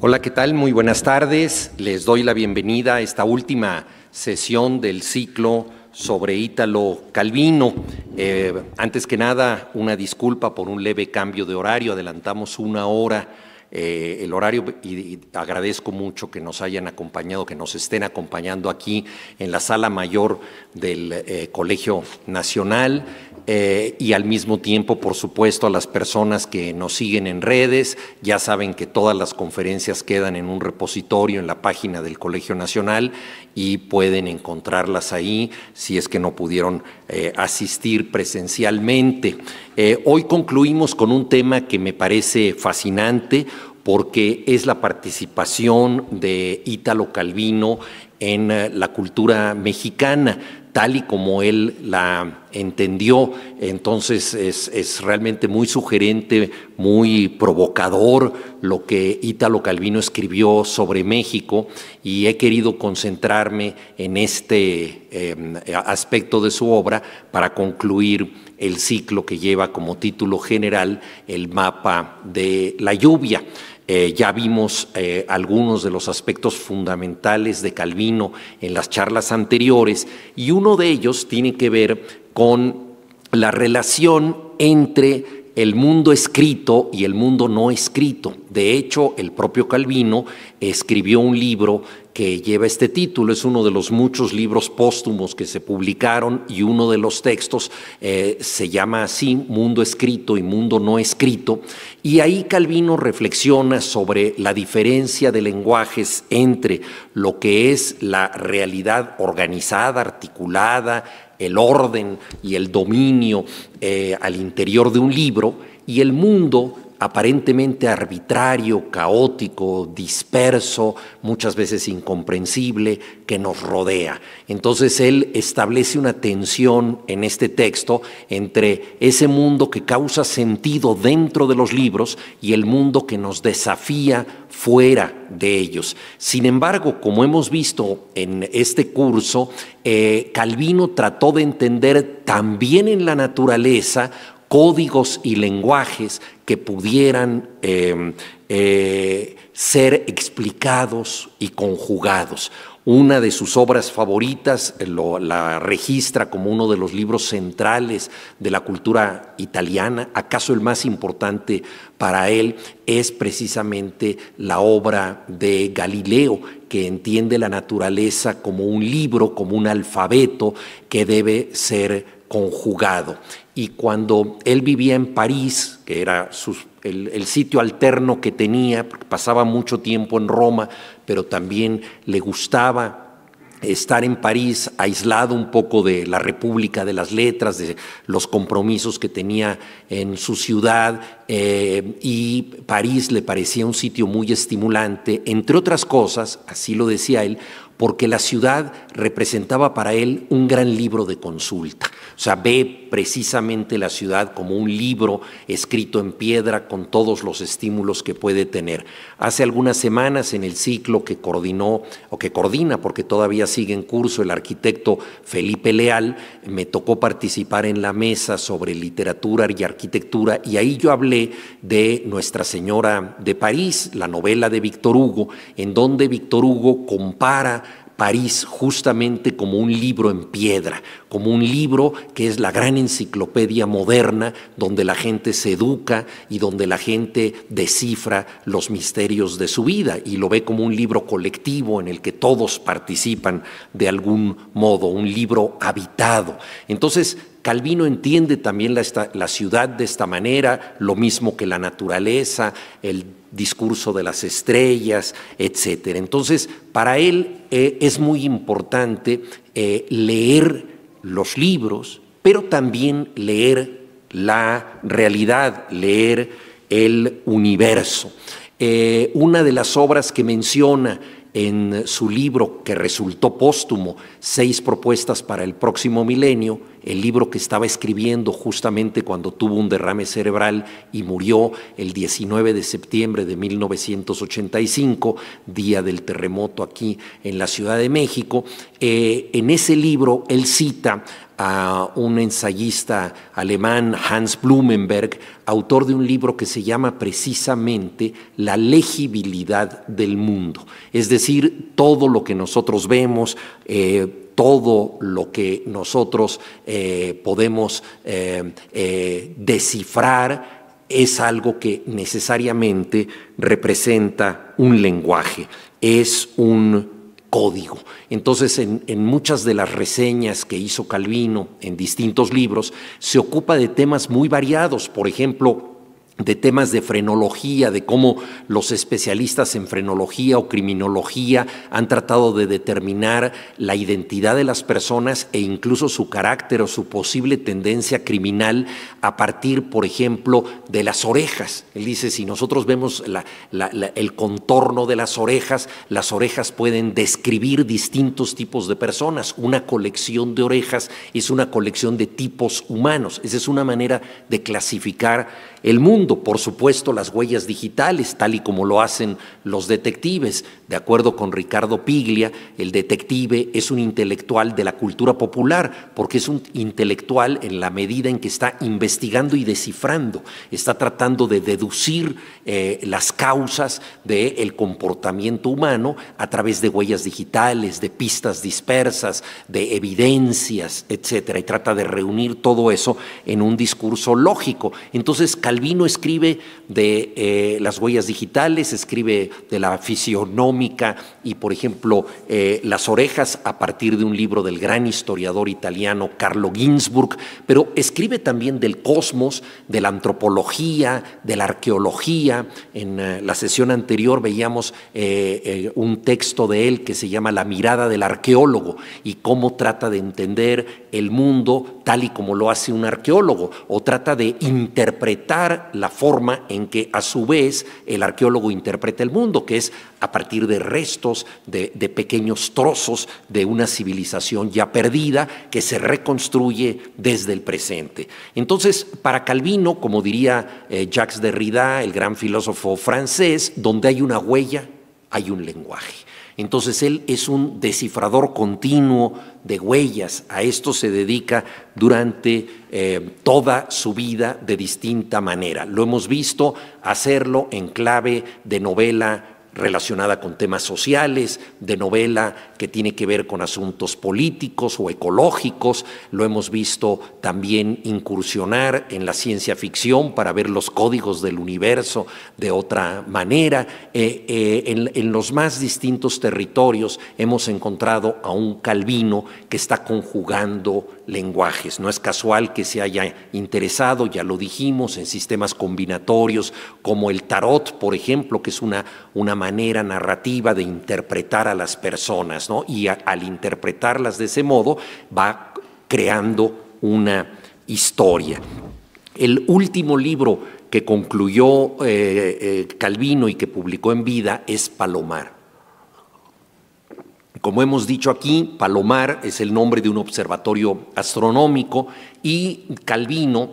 Hola, ¿qué tal? Muy buenas tardes. Les doy la bienvenida a esta última sesión del ciclo sobre Ítalo Calvino. Eh, antes que nada, una disculpa por un leve cambio de horario. Adelantamos una hora eh, el horario y, agradezco mucho que nos hayan acompañado, que nos estén acompañando aquí en la sala mayor del eh, Colegio Nacional. Eh, y al mismo tiempo, por supuesto, a las personas que nos siguen en redes. Ya saben que todas las conferencias quedan en un repositorio en la página del Colegio Nacional y pueden encontrarlas ahí si es que no pudieron eh, asistir presencialmente. Eh, hoy concluimos con un tema que me parece fascinante porque es la participación de Ítalo Calvino en la cultura mexicana tal y como él la entendió. Entonces es, realmente muy sugerente, muy provocador lo que Ítalo Calvino escribió sobre México y he querido concentrarme en este em, aspecto de su obra para concluir el ciclo que lleva como título general el mapa de la lluvia. Eh, ya vimos eh, algunos de los aspectos fundamentales de Calvino en las charlas anteriores y uno de ellos tiene que ver con la relación entre el mundo escrito y el mundo no escrito. De hecho, el propio Calvino escribió un libro que lleva este título. Es uno de los muchos libros póstumos que se publicaron y uno de los textos eh, se llama así Mundo escrito y Mundo no escrito. Y ahí Calvino reflexiona sobre la diferencia de lenguajes entre lo que es la realidad organizada, articulada, el orden y el dominio eh, al interior de un libro y el mundo aparentemente arbitrario, caótico, disperso, muchas veces incomprensible, que nos rodea. Entonces él establece una tensión en este texto entre ese mundo que causa sentido dentro de los libros y el mundo que nos desafía fuera de ellos. Sin embargo, como hemos visto en este curso, eh, Calvino trató de entender también en la naturaleza códigos y lenguajes que pudieran em, eh, ser explicados y conjugados. Una de sus obras favoritas la registra como uno de los libros centrales de la cultura italiana. ¿Acaso el más importante para él es precisamente la obra de Galileo, que entiende la naturaleza como un libro, como un alfabeto que debe ser conjugado y cuando él vivía en París, que era el, sitio alterno que tenía, pasaba mucho tiempo en Roma, pero también le gustaba estar en París aislado un poco de la República de las Letras, de los compromisos que tenía en su ciudad, eh, y París le parecía un sitio muy estimulante, entre otras cosas, así lo decía él, porque la ciudad representaba para él un gran libro de consulta o sea, ve precisamente la ciudad como un libro escrito en piedra con todos los estímulos que puede tener. Hace algunas semanas en el ciclo que coordinó o que coordina, porque todavía sigue en curso el arquitecto Felipe Leal, me tocó participar en la mesa sobre literatura y arquitectura y ahí yo hablé de Nuestra Señora de París, la novela de Víctor Hugo, en donde Víctor Hugo compara París justamente como un libro en piedra, como un libro que es la gran enciclopedia moderna donde la gente se educa y donde la gente descifra los misterios de su vida y lo ve como un libro colectivo en el que todos participan de algún modo, un libro habitado. Entonces, Calvino entiende también la, ciudad de esta manera, lo mismo que la naturaleza, el discurso de las estrellas, etc. Entonces, para él eh, es muy importante eh, leer los libros, pero también leer la realidad, leer el universo. Eh, una de las obras que menciona en su libro que resultó póstumo, Seis propuestas para el próximo milenio, el libro que estaba escribiendo justamente cuando tuvo un derrame cerebral y murió el 19 de septiembre de 1985, día del terremoto aquí en la Ciudad de México. Eh, en ese libro él cita a un ensayista alemán, Hans Blumenberg, autor de un libro que se llama precisamente La legibilidad del mundo, es decir, todo lo que nosotros vemos, eh, todo lo que nosotros eh, podemos eh, descifrar es algo que necesariamente representa un lenguaje, es un código. Entonces, en, en, muchas de las reseñas que hizo Calvino en distintos libros, se ocupa de temas muy variados, por ejemplo, de temas de frenología, de cómo los especialistas en frenología o criminología han tratado de determinar la identidad de las personas e incluso su carácter o su posible tendencia criminal a partir, por ejemplo, de las orejas. Él dice, si nosotros vemos el contorno de las orejas, las orejas pueden describir distintos tipos de personas. Una colección de orejas es una colección de tipos humanos. Esa es una manera de clasificar el mundo. Por supuesto, las huellas digitales, tal y como lo hacen los detectives. De acuerdo con Ricardo Piglia, el detective es un intelectual de la cultura popular, porque es un intelectual en la medida en que está investigando y descifrando, está tratando de deducir eh, las causas del el comportamiento humano a través de huellas digitales, de pistas dispersas, de evidencias, etcétera, y trata de reunir todo eso en un discurso lógico. Entonces, Calvino es escribe de eh, las huellas digitales, escribe de la fisionómica y, por ejemplo, eh, las orejas a partir de un libro del gran historiador italiano Carlo Ginzburg, pero escribe también del cosmos, de la antropología, de la arqueología. En eh, la sesión anterior veíamos un texto de él que se llama La mirada del arqueólogo y cómo trata de entender el mundo tal y como lo hace un arqueólogo, o trata de interpretar la forma en que a su vez el arqueólogo interpreta el mundo, que es a partir de restos, de, pequeños trozos de una civilización ya perdida que se reconstruye desde el presente. Entonces, para Calvino, como diría eh, Jacques Derrida, el gran filósofo francés, donde hay una huella, hay un lenguaje. Entonces él es un descifrador continuo de huellas, a esto se dedica durante eh, toda su vida de distinta manera. Lo hemos visto hacerlo en clave de novela relacionada con temas sociales, de novela que tiene que ver con asuntos políticos o ecológicos. Lo hemos visto también incursionar en la ciencia ficción para ver los códigos del universo de otra manera. Eh, eh, en, los más distintos territorios hemos encontrado a un Calvino que está conjugando lenguajes. No es casual que se haya interesado, ya lo dijimos, en sistemas combinatorios como el tarot, por ejemplo, que es una, una manera narrativa de interpretar a las personas. Y al interpretarlas de ese modo va creando una historia. El último libro que concluyó eh, eh, Calvino y que publicó en vida es Palomar. Como hemos dicho aquí, Palomar es el nombre de un observatorio astronómico y Calvino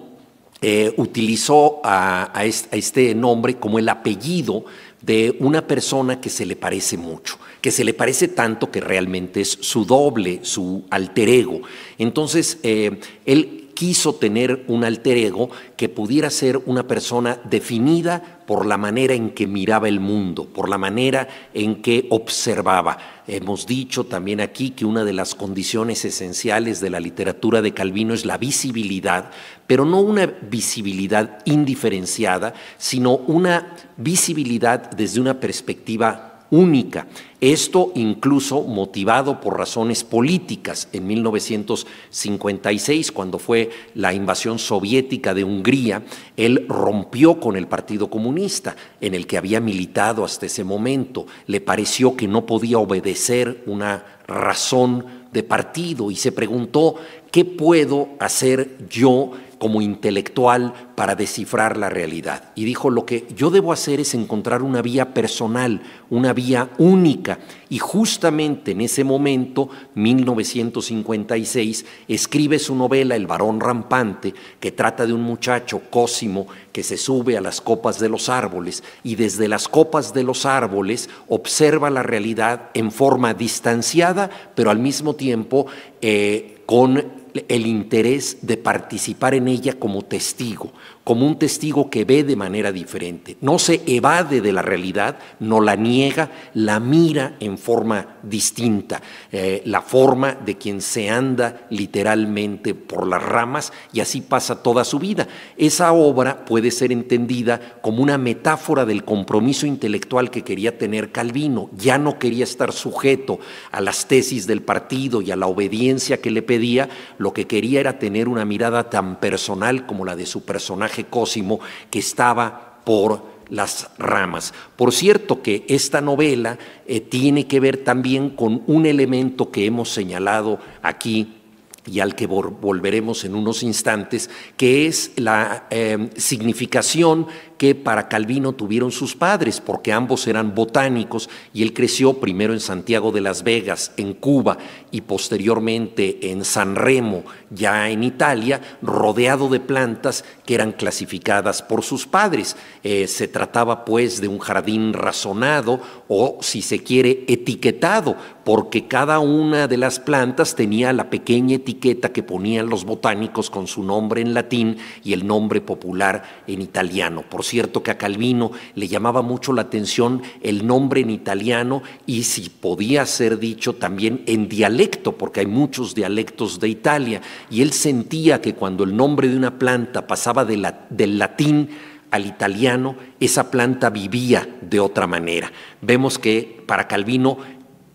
eh, utilizó a, a, este nombre como el apellido de una persona que se le parece mucho, que se le parece tanto que realmente es su doble, su alter ego. Entonces, eh, él quiso tener un alter ego que pudiera ser una persona definida por la manera en que miraba el mundo, por la manera en que observaba. Hemos dicho también aquí que una de las condiciones esenciales de la literatura de Calvino es la visibilidad pero no una visibilidad indiferenciada, sino una visibilidad desde una perspectiva única. Esto incluso motivado por razones políticas. En 1956, cuando fue la invasión soviética de Hungría, él rompió con el Partido Comunista, en el que había militado hasta ese momento. Le pareció que no podía obedecer una razón de partido y se preguntó, ¿qué puedo hacer yo como intelectual para descifrar la realidad. Y dijo, lo que yo debo hacer es encontrar una vía personal, una vía única. Y justamente en ese momento, 1956, escribe su novela El varón rampante, que trata de un muchacho Cosimo que se sube a las copas de los árboles y desde las copas de los árboles observa la realidad en forma distanciada, pero al mismo tiempo eh, con el interés de participar en ella como testigo, como un testigo que ve de manera diferente, no se evade de la realidad, no la niega, la mira en forma distinta, eh, la forma de quien se anda literalmente por las ramas y así pasa toda su vida. Esa obra puede ser entendida como una metáfora del compromiso intelectual que quería tener Calvino, ya no quería estar sujeto a las tesis del partido y a la obediencia que le pedía, lo que quería era tener una mirada tan personal como la de su personaje Cósimo Cosimo que estaba por las ramas. Por cierto que esta novela eh, tiene que ver también con un elemento que hemos señalado aquí y al que volveremos en unos instantes, que es la eh, significación que para Calvino tuvieron sus padres, porque ambos eran botánicos y él creció primero en Santiago de las Vegas, en Cuba, y posteriormente en San Remo, ya en Italia, rodeado de plantas que eran clasificadas por sus padres. Eh, se trataba pues de un jardín razonado o, si se quiere, etiquetado, porque cada una de las plantas tenía la pequeña etiqueta que ponían los botánicos con su nombre en latín y el nombre popular en italiano cierto, que a Calvino le llamaba mucho la atención el nombre en italiano y si podía ser dicho también en dialecto, porque hay muchos dialectos de Italia, y él sentía que cuando el nombre de una planta pasaba del latín, al italiano, esa planta vivía de otra manera. Vemos que para Calvino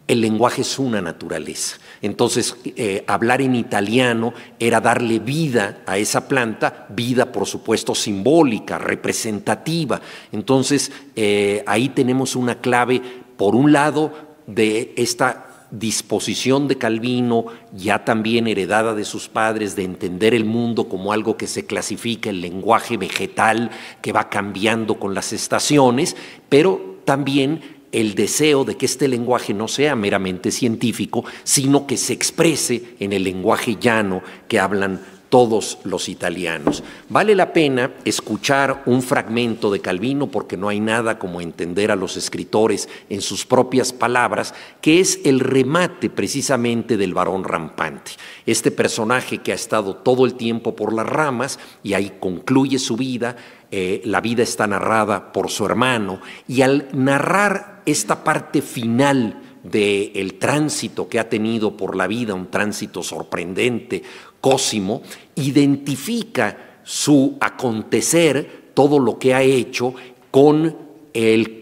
el lenguaje es una naturaleza. Entonces, eh, hablar en italiano era darle vida a esa planta, vida por supuesto simbólica, representativa. Entonces, eh, ahí tenemos una clave, por un lado, de esta disposición de Calvino, ya también heredada de sus padres, de entender el mundo como algo que se clasifica, el lenguaje vegetal que va cambiando con las estaciones, pero también el deseo de que este lenguaje no sea meramente científico, sino que se exprese en el lenguaje llano que hablan todos los italianos. Vale la pena escuchar un fragmento de Calvino porque no hay nada como entender a los escritores en sus propias palabras, que es el remate precisamente del varón rampante. Este personaje que ha estado todo el tiempo por las ramas y ahí concluye su vida, eh, la vida está narrada por su hermano y al narrar esta parte final del tránsito que ha tenido por la vida, un tránsito sorprendente, cósimo, identifica su acontecer, todo lo que ha hecho, con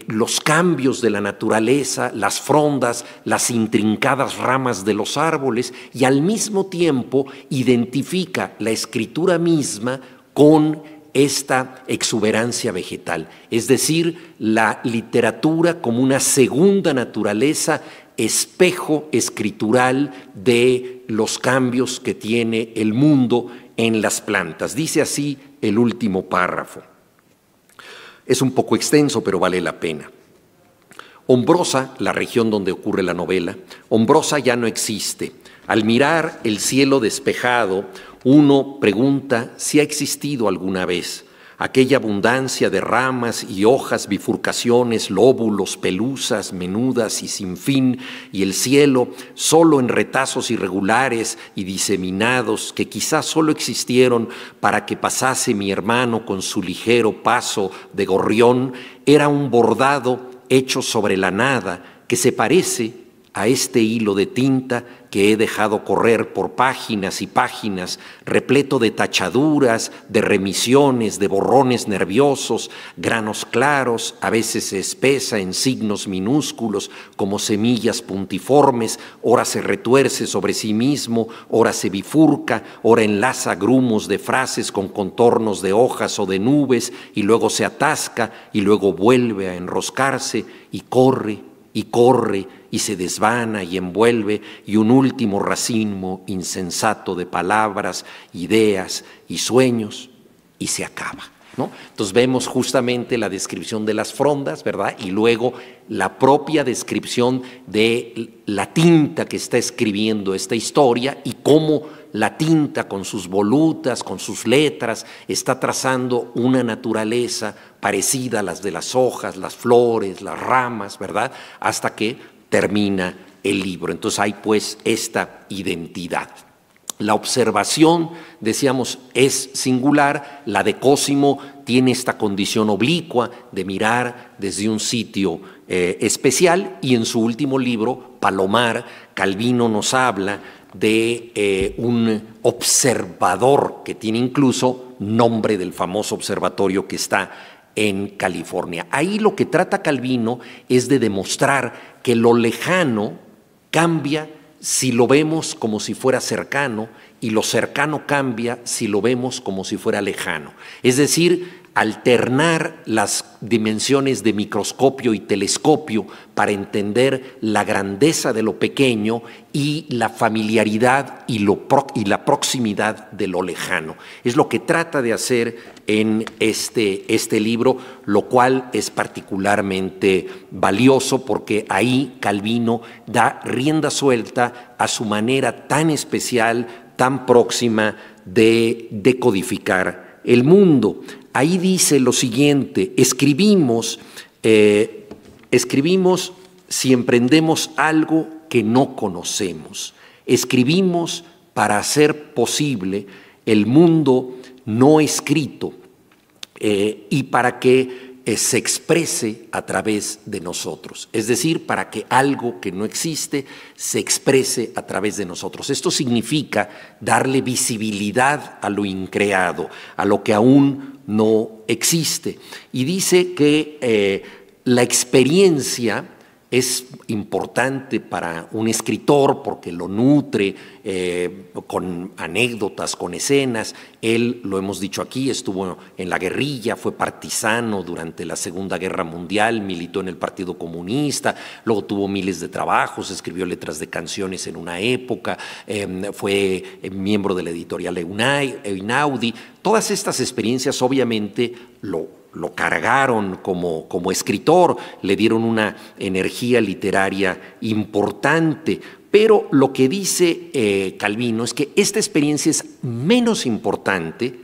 los cambios de la naturaleza, las frondas, las intrincadas ramas de los árboles, y al mismo tiempo identifica la escritura misma con esta exuberancia vegetal, es decir, la literatura como una segunda naturaleza, espejo escritural de los cambios que tiene el mundo en las plantas. Dice así el último párrafo. Es un poco extenso, pero vale la pena. Hombrosa, la región donde ocurre la novela, Hombrosa ya no existe al mirar el cielo despejado, uno pregunta si ha existido alguna vez aquella abundancia de ramas y hojas, bifurcaciones, lóbulos, pelusas, menudas y sin fin, y el cielo solo en retazos irregulares y diseminados que quizás solo existieron para que pasase mi hermano con su ligero paso de gorrión, era un bordado hecho sobre la nada que se parece a este hilo de tinta que he dejado correr por páginas y páginas, repleto de tachaduras, de remisiones, de borrones nerviosos, granos claros, a veces se espesa en signos minúsculos como semillas puntiformes, ora se retuerce sobre sí mismo, ora se bifurca, ora enlaza grumos de frases con contornos de hojas o de nubes, y luego se atasca, y luego vuelve a enroscarse, y corre, y corre, y se desvana y envuelve y un último racimo insensato de palabras, ideas y sueños y se acaba. ¿no? Entonces vemos justamente la descripción de las frondas, ¿verdad? Y luego la propia descripción de la tinta que está escribiendo esta historia y cómo la tinta con sus volutas, con sus letras, está trazando una naturaleza parecida a las de las hojas, las flores, las ramas, ¿verdad? Hasta que termina el libro. Entonces hay pues esta identidad. La observación, decíamos, es singular, la de Cosimo tiene esta condición oblicua de mirar desde un sitio eh, especial y en su último libro, Palomar, Calvino nos habla de eh, un observador que tiene incluso nombre del famoso observatorio que está en California. Ahí lo que trata Calvino es de demostrar que lo lejano cambia si lo vemos como si fuera cercano y lo cercano cambia si lo vemos como si fuera lejano. Es decir, alternar las dimensiones de microscopio y telescopio para entender la grandeza de lo pequeño y la familiaridad y, la proximidad de lo lejano. Es lo que trata de hacer en este, este libro, lo cual es particularmente valioso porque ahí Calvino da rienda suelta a su manera tan especial, tan próxima de decodificar el mundo ahí dice lo siguiente, escribimos, eh, escribimos si emprendemos algo que no conocemos, escribimos para hacer posible el mundo no escrito eh, y para que eh, se exprese a través de nosotros, es decir, para que algo que no existe se exprese a través de nosotros. Esto significa darle visibilidad a lo increado, a lo que aún no existe. Y dice que eh, la experiencia es importante para un escritor porque lo nutre eh, con anécdotas, con escenas. Él, lo hemos dicho aquí, estuvo en la guerrilla, fue partisano durante la Segunda Guerra Mundial, militó en el Partido Comunista, luego tuvo miles de trabajos, escribió letras de canciones en una época, em, fue eh, miembro de la editorial Einaudi. Todas estas experiencias obviamente lo lo cargaron como, como escritor, le dieron una energía literaria importante. Pero lo que dice eh, Calvino es que esta experiencia es menos importante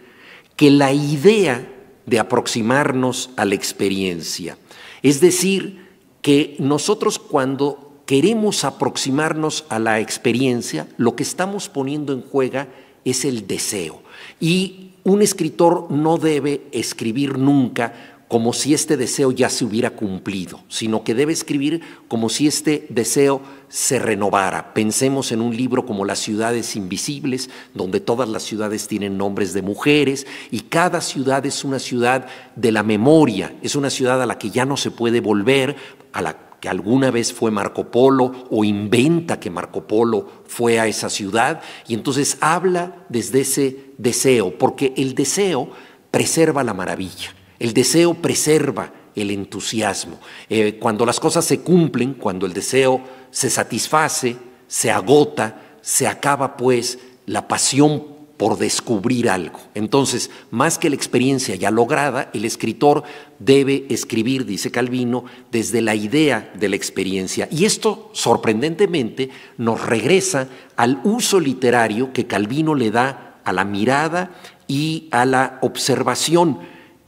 que la idea de aproximarnos a la experiencia. Es decir, que nosotros cuando queremos aproximarnos a la experiencia, lo que estamos poniendo en juega es el deseo. Y un escritor no debe escribir nunca como si este deseo ya se hubiera cumplido, sino que debe escribir como si este deseo se renovara. Pensemos en un libro como Las ciudades invisibles, donde todas las ciudades tienen nombres de mujeres y cada ciudad es una ciudad de la memoria, es una ciudad a la que ya no se puede volver, a la que alguna vez fue Marco Polo o inventa que Marco Polo fue a esa ciudad y entonces habla desde ese deseo, porque el deseo preserva la maravilla, el deseo preserva el entusiasmo. Eh, cuando las cosas se cumplen, cuando el deseo se satisface, se agota, se acaba pues la pasión por descubrir algo. Entonces, más que la experiencia ya lograda, el escritor debe escribir, dice Calvino, desde la idea de la experiencia. Y esto, sorprendentemente, nos regresa al uso literario que Calvino le da a la mirada y a la observación.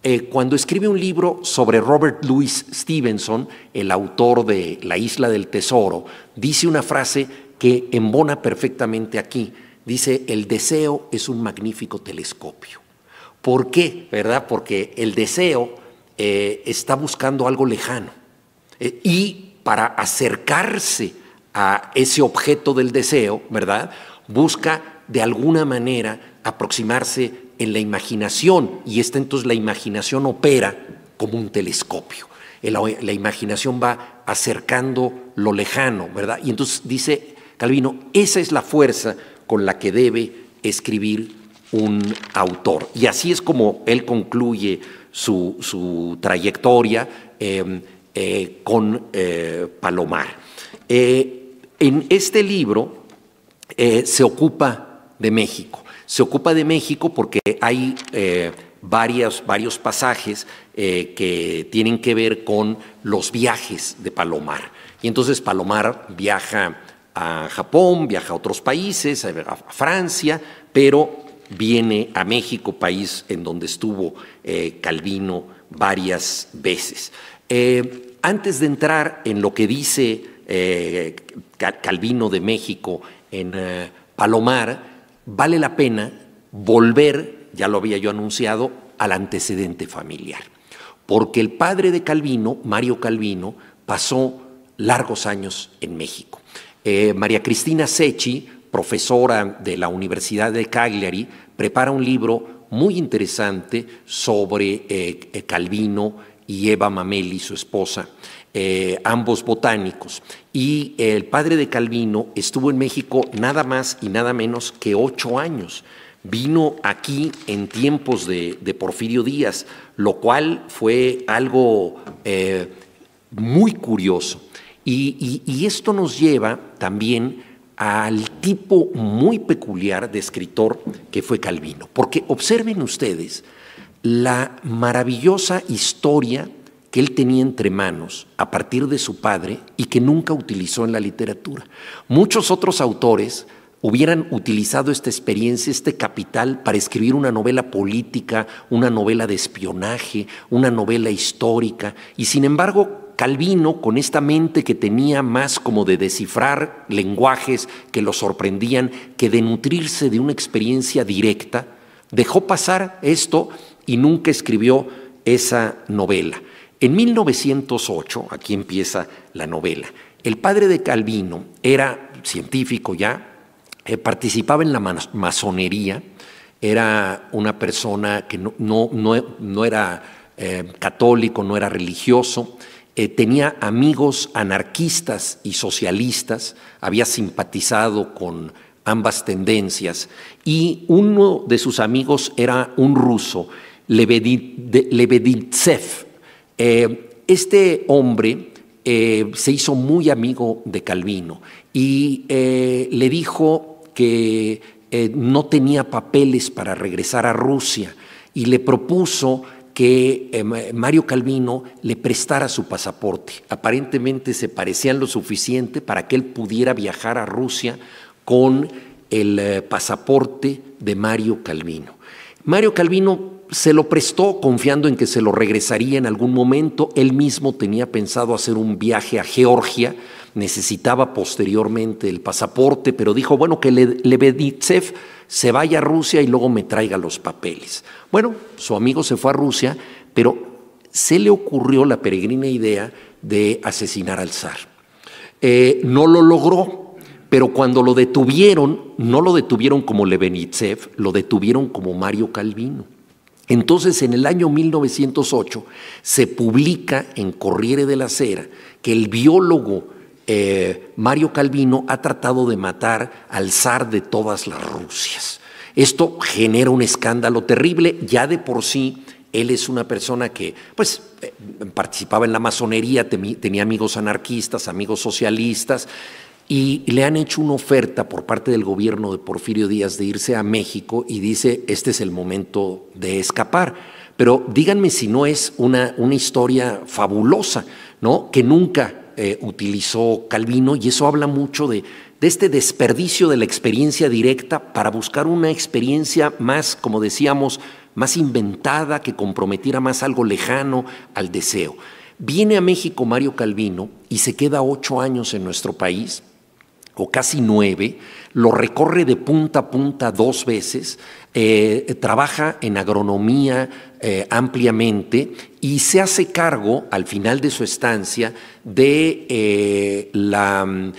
Eh, cuando escribe un libro sobre Robert Louis Stevenson, el autor de La isla del tesoro, dice una frase que embona perfectamente aquí. Dice, el deseo es un magnífico telescopio. ¿Por qué? ¿Verdad? Porque el deseo eh, está buscando algo lejano. Eh, y para acercarse a ese objeto del deseo, ¿verdad? Busca de alguna manera aproximarse en la imaginación y esta entonces la imaginación opera como un telescopio. La, imaginación va acercando lo lejano, ¿verdad? Y entonces dice Calvino, esa es la fuerza con la que debe escribir un autor. Y así es como él concluye su, trayectoria em, eh, con eh, Palomar. Eh, en este libro se ocupa de México. Se ocupa de México porque hay eh, varios, pasajes eh, que tienen que ver con los viajes de Palomar. Y entonces Palomar viaja a Japón, viaja a otros países, a, Francia, pero viene a México, país en donde estuvo eh, Calvino varias veces. antes de entrar en lo que dice Calvino de México en Palomar, vale la pena volver, ya lo había yo anunciado, al antecedente familiar. Porque el padre de Calvino, Mario Calvino, pasó largos años en México. Eh, María Cristina Sechi, profesora de la Universidad de Cagliari, prepara un libro muy interesante sobre eh, eh, Calvino y Eva Mameli, su esposa. Eh, ambos botánicos. Y el padre de Calvino estuvo en México nada más y nada menos que ocho años. Vino aquí en tiempos de, Porfirio Díaz, lo cual fue algo eh, muy curioso. Y, y esto nos lleva también al tipo muy peculiar de escritor que fue Calvino. Porque observen ustedes la maravillosa historia que él tenía entre manos a partir de su padre y que nunca utilizó en la literatura. Muchos otros autores hubieran utilizado esta experiencia, este capital, para escribir una novela política, una novela de espionaje, una novela histórica, y sin embargo Calvino, con esta mente que tenía más como de descifrar lenguajes que lo sorprendían, que de nutrirse de una experiencia directa, dejó pasar esto y nunca escribió esa novela. En 1908, aquí empieza la novela, el padre de Calvino era científico ya, eh, participaba en la masonería, era una persona que no, era eh, católico, no era religioso, eh, tenía amigos anarquistas y socialistas, había simpatizado con ambas tendencias y uno de sus amigos era un ruso, Lebeditsev, eh, este hombre eh, se hizo muy amigo de Calvino y eh, le dijo que no tenía papeles para regresar a Rusia y le propuso que Mario Calvino le prestara su pasaporte. Aparentemente se parecían lo suficiente para que él pudiera viajar a Rusia con el pasaporte de Mario Calvino. Mario Calvino se lo prestó confiando en que se lo regresaría en algún momento. Él mismo tenía pensado hacer un viaje a Georgia, necesitaba posteriormente el pasaporte, pero dijo, bueno, que Lebeditsev se vaya a Rusia y luego me traiga los papeles. Bueno, su amigo se fue a Rusia, pero se le ocurrió la peregrina idea de asesinar al zar. Eh, no lo logró, pero cuando lo detuvieron, no lo detuvieron como Lebenitsev, lo detuvieron como Mario Calvino. Entonces, en el año 1908 se publica en Corriere de la que el biólogo eh, Mario Calvino ha tratado de matar al zar de todas las Rusias. Esto genera un escándalo terrible, ya de por sí él es una persona que, pues, eh, participaba en la masonería, tenía amigos anarquistas, amigos socialistas, y le han hecho una oferta por parte del gobierno de Porfirio Díaz de irse a México y dice, este es el momento de escapar. Pero díganme si no es una, historia fabulosa, ¿no? Que nunca eh, utilizó Calvino y eso habla mucho de este desperdicio de la experiencia directa para buscar una experiencia más, como decíamos, más inventada, que comprometiera más algo lejano al deseo. Viene a México Mario Calvino y se queda ocho años en nuestro país, o casi nueve, lo recorre de punta a punta dos veces, eh, trabaja en agronomía eh, ampliamente y se hace cargo al final de su estancia de eh, la mm,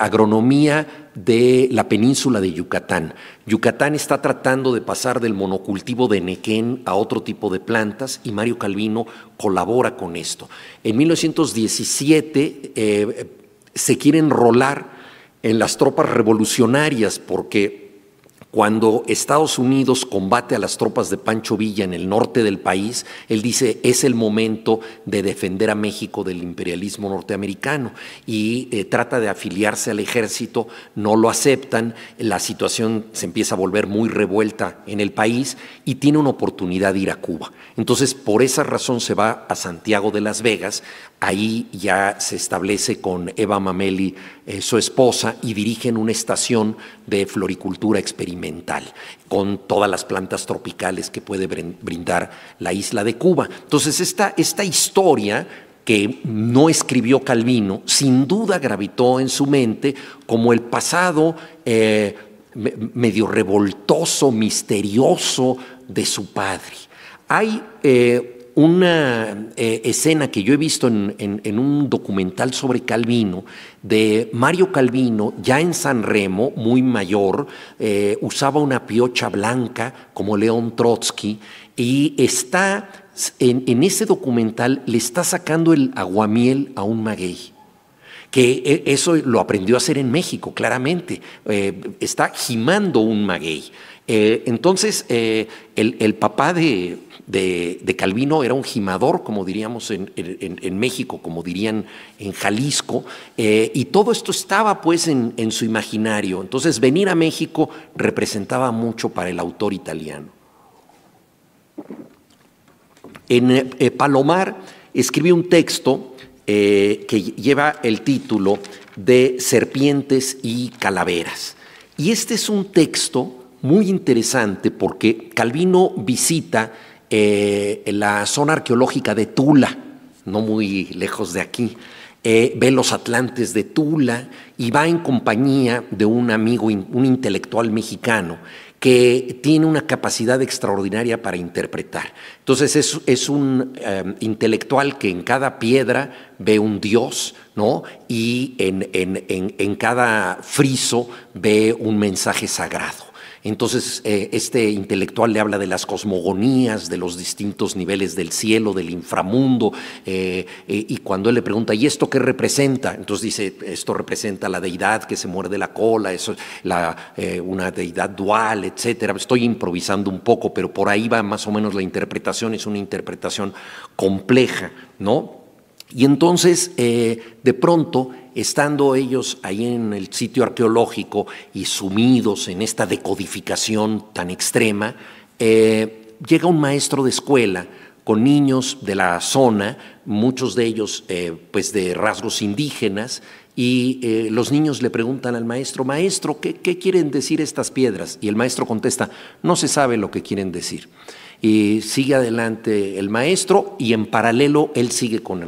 agronomía de la península de Yucatán. Yucatán está tratando de pasar del monocultivo de nequén a otro tipo de plantas y Mario Calvino colabora con esto. En 1917 se quiere enrolar en las tropas revolucionarias, porque cuando Estados Unidos combate a las tropas de Pancho Villa en el norte del país, él dice, es el momento de defender a México del imperialismo norteamericano y eh, trata de afiliarse al ejército, no lo aceptan, la situación se empieza a volver muy revuelta en el país y tiene una oportunidad de ir a Cuba. Entonces, por esa razón se va a Santiago de las Vegas, Ahí ya se establece con Eva Mameli, eh, su esposa, y dirigen una estación de floricultura experimental con todas las plantas tropicales que puede brindar la isla de Cuba. Entonces, esta, esta historia que no escribió Calvino, sin duda gravitó en su mente como el pasado eh, medio revoltoso, misterioso de su padre. Hay eh, una eh, escena que yo he visto en, un documental sobre Calvino, de Mario Calvino, ya en San Remo, muy mayor, eh, usaba una piocha blanca como León Trotsky y está, en, ese documental le está sacando el aguamiel a un maguey que e, eso lo aprendió a hacer en México, claramente. Eh, está gimando un maguey. Eh, entonces, eh, el, papá de, Calvino era un gimador, como diríamos en, México, como dirían en Jalisco, eh, y todo esto estaba pues en, su imaginario. Entonces, venir a México representaba mucho para el autor italiano. En Palomar escribió un texto que lleva el título de Serpientes y Calaveras. Y este es un texto muy interesante porque Calvino visita eh, la zona arqueológica de Tula, no muy lejos de aquí. Eh, ve los Atlantes de Tula y va en compañía de un amigo, un intelectual mexicano, que tiene una capacidad extraordinaria para interpretar. Entonces es, es un em, intelectual que en cada piedra ve un dios, ¿no? Y en cada friso ve un mensaje sagrado. Entonces, eh, este intelectual le habla de las cosmogonías, de los distintos niveles del cielo, del inframundo, eh, eh, y cuando él le pregunta, ¿y esto qué representa? Entonces dice, esto representa la deidad que se muerde la cola, eso, una deidad dual, etcétera. Estoy improvisando un poco, pero por ahí va más o menos la interpretación, es una interpretación compleja, ¿no? Y entonces, eh, de pronto, estando ellos ahí en el sitio arqueológico y sumidos en esta decodificación tan extrema, eh, llega un maestro de escuela con niños de la zona, muchos de ellos eh, pues de rasgos indígenas, y los niños le preguntan al maestro, maestro, ¿qué quieren decir estas piedras? Y el maestro contesta, no se sabe lo que quieren decir y sigue adelante el maestro y en paralelo él sigue con,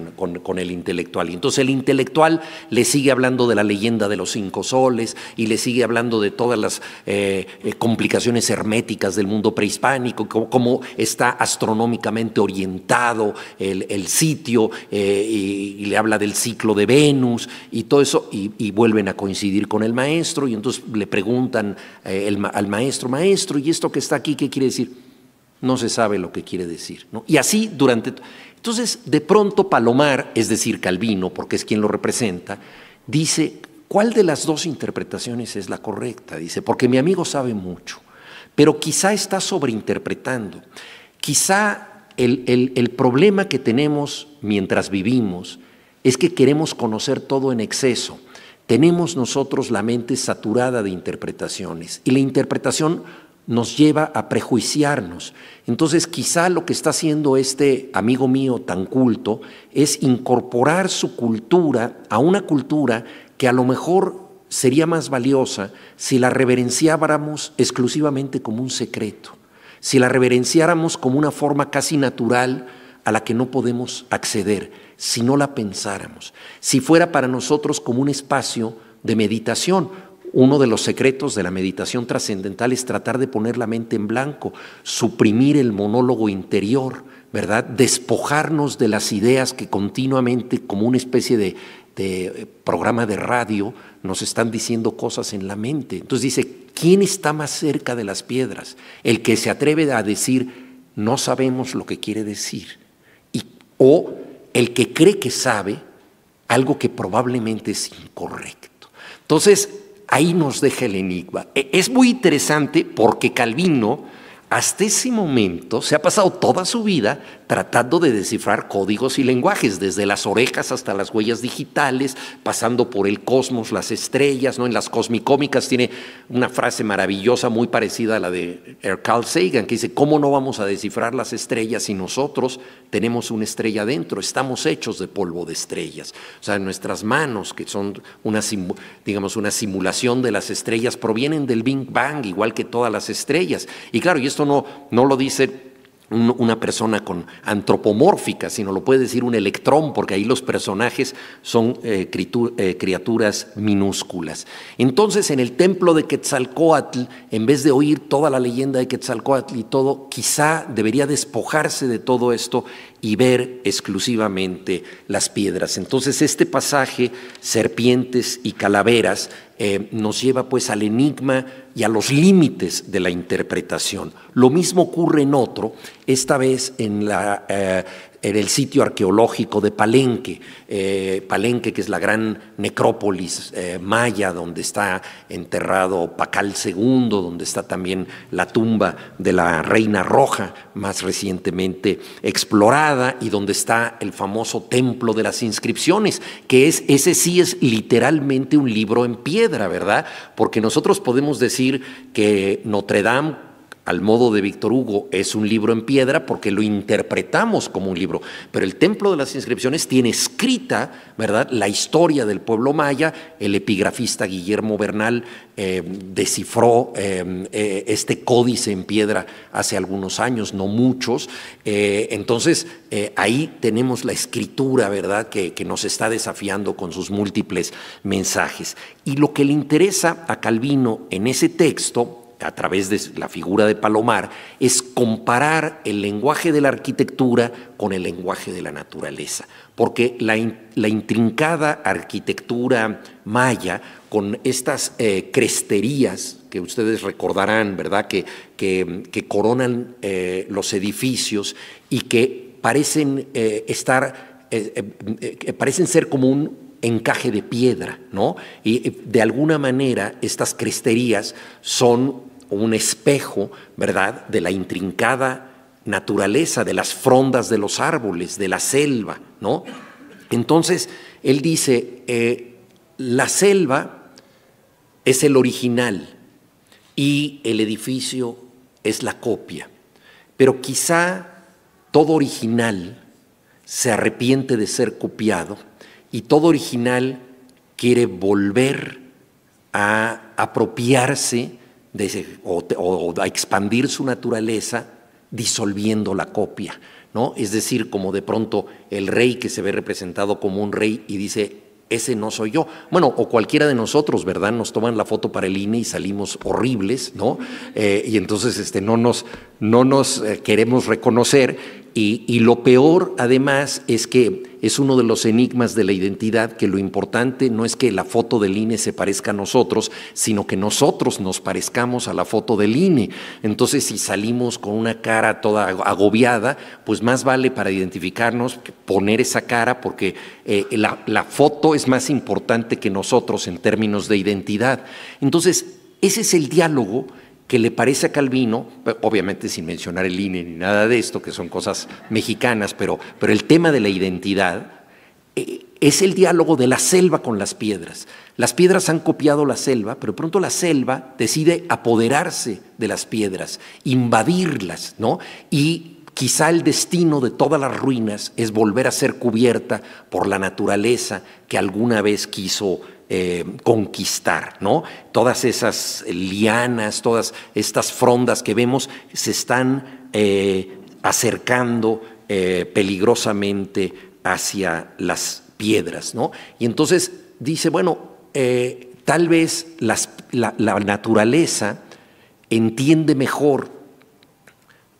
el intelectual. Y entonces el intelectual le sigue hablando de la leyenda de los cinco soles y le sigue hablando de todas las eh, eh, complicaciones herméticas del mundo prehispánico, cómo, está astronómicamente orientado el, sitio eh, y, le habla del ciclo de Venus y todo eso y, vuelven a coincidir con el maestro y entonces le preguntan al maestro, maestro, ¿y esto que está aquí qué quiere decir? no se sabe lo que quiere decir. ¿no? Y así durante... Entonces, de pronto Palomar, es decir, Calvino, porque es quien lo representa, dice, ¿cuál de las dos interpretaciones es la correcta? Dice, porque mi amigo sabe mucho, pero quizá está sobreinterpretando. Quizá el, el problema que tenemos mientras vivimos es que queremos conocer todo en exceso. Tenemos nosotros la mente saturada de interpretaciones y la interpretación nos lleva a prejuiciarnos. Entonces quizá lo que está haciendo este amigo mío tan culto es incorporar su cultura a una cultura que a lo mejor sería más valiosa si la reverenciáramos exclusivamente como un secreto, si la reverenciáramos como una forma casi natural a la que no podemos acceder, si no la pensáramos, si fuera para nosotros como un espacio de meditación, uno de los secretos de la meditación trascendental es tratar de poner la mente en blanco, suprimir el monólogo interior, ¿verdad? Despojarnos de las ideas que continuamente, como una especie de, eh, programa de radio, nos están diciendo cosas en la mente. Entonces dice, ¿quién está más cerca de las piedras? El que se atreve a decir, no sabemos lo que quiere decir. Y, o el que cree que sabe algo que probablemente es incorrecto. Entonces, ahí nos deja el enigma. E, es muy interesante porque Calvino hasta ese momento se ha pasado toda su vida tratando de descifrar códigos y lenguajes, desde las orejas hasta las huellas digitales, pasando por el cosmos, las estrellas, ¿no? En las cosmicómicas tiene una frase maravillosa muy parecida a la de Carl Sagan, que dice, ¿cómo no vamos a descifrar las estrellas si nosotros tenemos una estrella dentro? Estamos hechos de polvo de estrellas. O sea, nuestras manos, que son una, digamos, una simulación de las estrellas, provienen del Big Bang, igual que todas las estrellas. Y claro, y esto no, lo dice una persona con antropomórfica, sino lo puede decir un electrón, porque ahí los personajes son eh, eh, criaturas minúsculas. Entonces, en el templo de Quetzalcoatl, en vez de oír toda la leyenda de Quetzalcoatl y todo, quizá debería despojarse de todo esto y ver exclusivamente las piedras. Entonces este pasaje, serpientes y calaveras, eh, nos lleva pues al enigma y a los límites de la interpretación. Lo mismo ocurre en otro, esta vez en la eh, en el sitio arqueológico de Palenque, eh, Palenque que es la gran necrópolis eh, maya donde está enterrado Pacal II, donde está también la tumba de la Reina Roja, más recientemente explorada, y donde está el famoso Templo de las Inscripciones, que es, ese sí es literalmente un libro en piedra, ¿verdad? Porque nosotros podemos decir que Notre Dame al modo de Víctor Hugo, es un libro en piedra porque lo interpretamos como un libro, pero el Templo de las Inscripciones tiene escrita, ¿verdad?, la historia del pueblo maya, el epigrafista Guillermo Bernal eh, descifró em, eh, este códice en piedra hace algunos años, no muchos, eh, entonces ahí tenemos la escritura, ¿verdad?, que nos está desafiando con sus múltiples mensajes. Y lo que le interesa a Calvino en ese texto, a través de la figura de Palomar, es comparar el lenguaje de la arquitectura con el lenguaje de la naturaleza, porque la, intrincada arquitectura maya, con estas eh, cresterías que ustedes recordarán, ¿verdad?, que, que, coronan eh, los edificios y que parecen eh, estar, parecen ser como un, encaje de piedra, ¿no? Y de alguna manera estas cresterías son un espejo, ¿verdad?, de la intrincada naturaleza, de las frondas de los árboles, de la selva, ¿no? Entonces, él dice, eh, la selva es el original y el edificio es la copia, pero quizá todo original se arrepiente de ser copiado y todo original quiere volver a apropiarse de, o, a expandir su naturaleza disolviendo la copia. ¿no? Es decir, como de pronto el rey que se ve representado como un rey y dice, ese no soy yo. Bueno, o cualquiera de nosotros, ¿verdad? Nos toman la foto para el INE y salimos horribles, ¿no? Eh, y entonces este, no nos, no nos eh, queremos reconocer. Y, y, lo peor, además, es que es uno de los enigmas de la identidad, que lo importante no es que la foto del INE se parezca a nosotros, sino que nosotros nos parezcamos a la foto del INE. Entonces, si salimos con una cara toda agobiada, pues más vale para identificarnos poner esa cara, porque eh, la, la foto es más importante que nosotros en términos de identidad. Entonces, ese es el diálogo que le parece a Calvino, obviamente sin mencionar el INE ni nada de esto, que son cosas mexicanas, pero, pero el tema de la identidad eh, es el diálogo de la selva con las piedras. Las piedras han copiado la selva, pero pronto la selva decide apoderarse de las piedras, invadirlas, ¿no? Y Quizá el destino de todas las ruinas es volver a ser cubierta por la naturaleza que alguna vez quiso eh, conquistar, ¿no? Todas esas lianas, todas estas frondas que vemos se están eh, acercando eh, peligrosamente hacia las piedras, ¿no? Y entonces dice, bueno, tal vez la naturaleza entiende mejor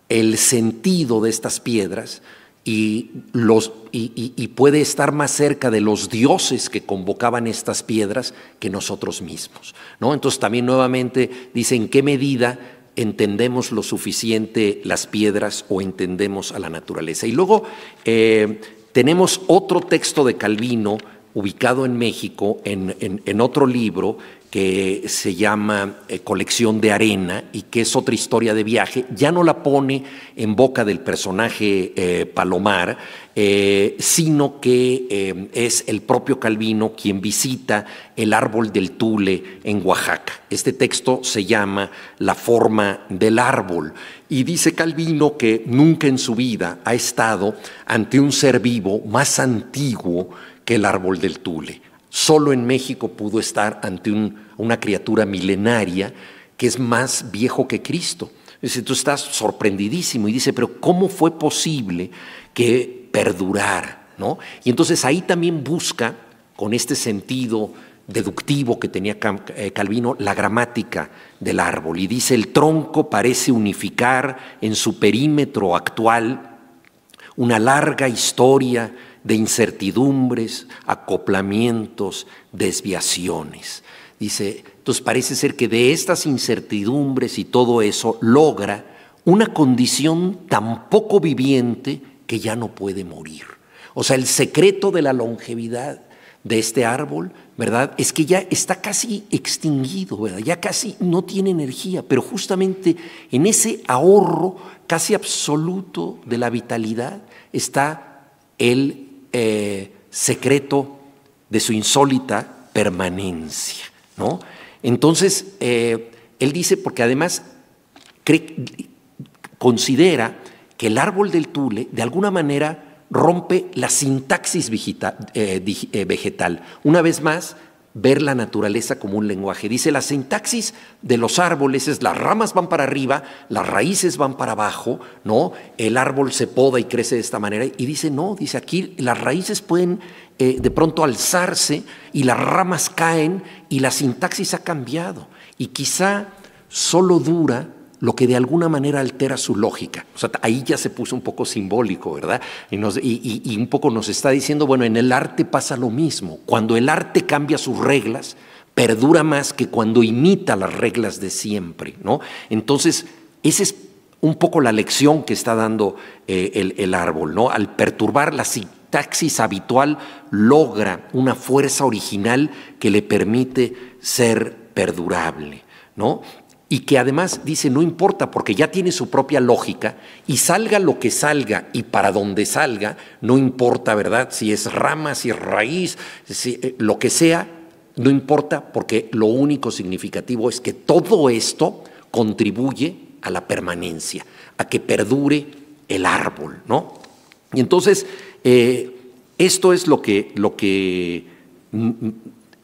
el sentido de estas piedras y los y, puede estar más cerca de los dioses que convocaban estas piedras que nosotros mismos. Entonces también nuevamente dice en qué medida entendemos lo suficiente las piedras o entendemos a la naturaleza. Y luego eh, tenemos otro texto de Calvino ubicado en México en, otro libro que se llama eh, Colección de Arena y que es otra historia de viaje, ya no la pone en boca del personaje eh, Palomar, eh, sino que es el propio Calvino quien visita el árbol del Tule en Oaxaca. Este texto se llama La forma del árbol y dice Calvino que nunca en su vida ha estado ante un ser vivo más antiguo que el árbol del tule. Solo en México pudo estar ante una criatura milenaria que es más viejo que Cristo. Entonces, tú estás sorprendidísimo y dice, pero ¿cómo fue posible que perdurar? ¿No? Y entonces ahí también busca, con este sentido deductivo que tenía eh, Calvino, la gramática del árbol. Y dice, el tronco parece unificar en su perímetro actual una larga historia de incertidumbres, acoplamientos, desviaciones. Dice, entonces parece ser que de estas incertidumbres y todo eso logra una condición tan poco viviente que ya no puede morir. O sea, el secreto de la longevidad de este árbol, ¿verdad? Es que ya está casi extinguido, ¿verdad? Ya casi no tiene energía, pero justamente en ese ahorro casi absoluto de la vitalidad está el eh, secreto de su insólita permanencia. Entonces, eh, él dice, porque además considera que el árbol del tule, de alguna manera, rompe la sintaxis eh, vegetal. Una vez más, ver la naturaleza como un lenguaje. Dice, la sintaxis de los árboles es las ramas van para arriba, las raíces van para abajo, ¿no? El árbol se poda y crece de esta manera. Y dice, no, dice aquí las raíces pueden eh, de pronto alzarse y las ramas caen y la sintaxis ha cambiado. Y quizá solo dura lo que de alguna manera altera su lógica. ahí ya se puso un poco simbólico, ¿verdad? Y, un poco nos está diciendo, bueno, en el arte pasa lo mismo. Cuando el arte cambia sus reglas, perdura más que cuando imita las reglas de siempre, ¿no? Entonces, esa es un poco la lección que está dando eh, el, el árbol, ¿no? Al perturbar la sintaxis habitual, logra una fuerza original que le permite ser perdurable. ¿No? y que además dice no importa porque ya tiene su propia lógica y salga lo que salga y para donde salga, no importa, ¿verdad? Si es rama, si es raíz, si, eh, lo que sea, no importa porque lo único significativo es que todo esto contribuye a la permanencia, a que perdure el árbol, ¿no? Y entonces, eh, esto es lo que, lo que mm, mm,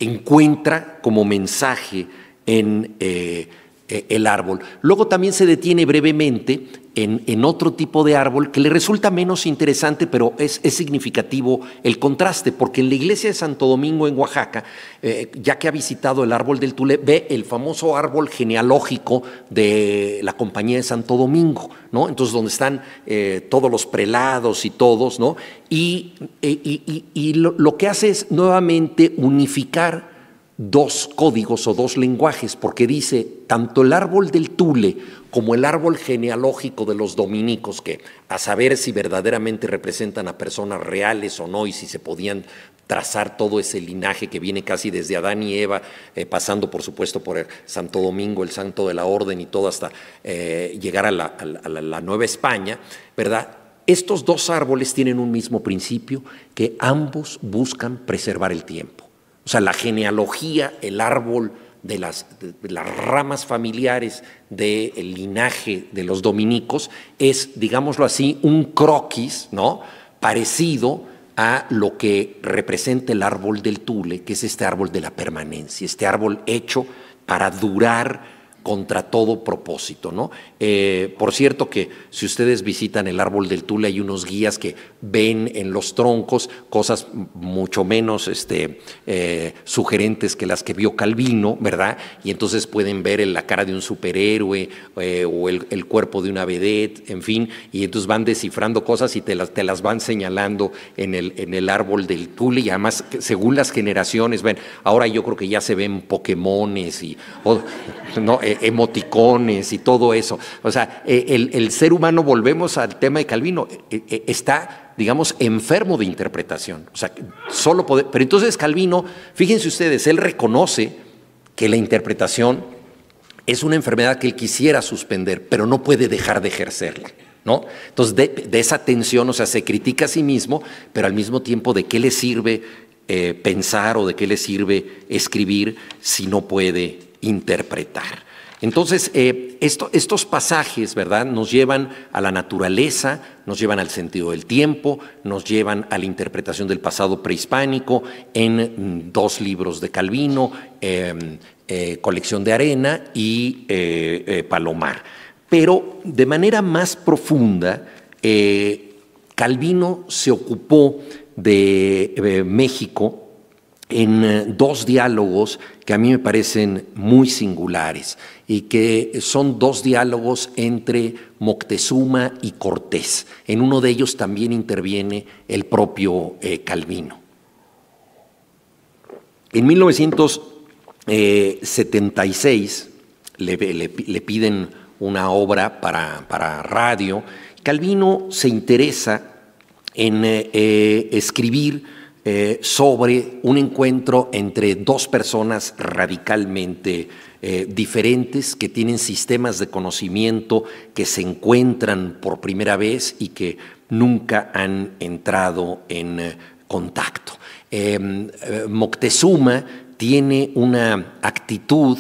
encuentra como mensaje en... Eh, eh, el árbol. Luego también se detiene brevemente en, otro tipo de árbol que le resulta menos interesante, pero es, significativo el contraste, porque en la iglesia de Santo Domingo en Oaxaca, eh, ya que ha visitado el árbol del Tule, ve el famoso árbol genealógico de la Compañía de Santo Domingo, ¿no? Entonces, donde están eh, todos los prelados y todos, ¿no? Y, y, lo, lo que hace es nuevamente unificar dos códigos o dos lenguajes, porque dice, tanto el árbol del Tule como el árbol genealógico de los dominicos, que a saber si verdaderamente representan a personas reales o no y si se podían trazar todo ese linaje que viene casi desde Adán y Eva, eh, pasando por supuesto por el Santo Domingo, el Santo de la Orden y todo hasta eh, llegar a la Nueva España, ¿verdad? Estos dos árboles tienen un mismo principio, que ambos buscan preservar el tiempo. O sea, la genealogía, el árbol de las, ramas familiares del linaje de los dominicos es, digámoslo así, un croquis, ¿no? Parecido a lo que representa el árbol del Tule, que es este árbol de la permanencia, este árbol hecho para durar contra todo propósito, ¿no? Eh, por cierto que si ustedes visitan el árbol del tule hay unos guías que ven en los troncos cosas mucho menos este, eh, sugerentes que las que vio Calvino, ¿verdad? Y entonces pueden ver la cara de un superhéroe eh, o el, cuerpo de una vedette, en fin, y entonces van descifrando cosas y te las, te las van señalando en el, en el árbol del tule y además según las generaciones, ven, ahora yo creo que ya se ven Pokémones y, no, emoticones y todo eso. O sea, eh, el, ser humano, volvemos al tema de Calvino, eh, eh, está, digamos, enfermo de interpretación. O sea, solo puede, Pero entonces Calvino, fíjense ustedes, él reconoce que la interpretación es una enfermedad que él quisiera suspender, pero no puede dejar de ejercerla. ¿No? Entonces, de, esa tensión, o sea, se critica a sí mismo, pero al mismo tiempo, ¿de qué le sirve pensar o de qué le sirve escribir si no puede interpretar. Entonces, eh, estos pasajes, ¿verdad?, nos llevan a la naturaleza, nos llevan al sentido del tiempo, nos llevan a la interpretación del pasado prehispánico en mm, dos libros de Calvino, em, eh, Colección de Arena y eh, Palomar. Pero de manera más profunda, Calvino se ocupó de México en eh, dos diálogos que a mí me parecen muy singulares y que son dos diálogos entre Moctezuma y Cortés. En uno de ellos también interviene el propio eh, Calvino. En 1976 eh, le, piden una obra para, radio. Calvino se interesa en escribir eh, sobre un encuentro entre dos personas radicalmente eh, diferentes que tienen sistemas de conocimiento que se encuentran por primera vez y que nunca han entrado en eh, contacto. Em, Moctezuma tiene una actitud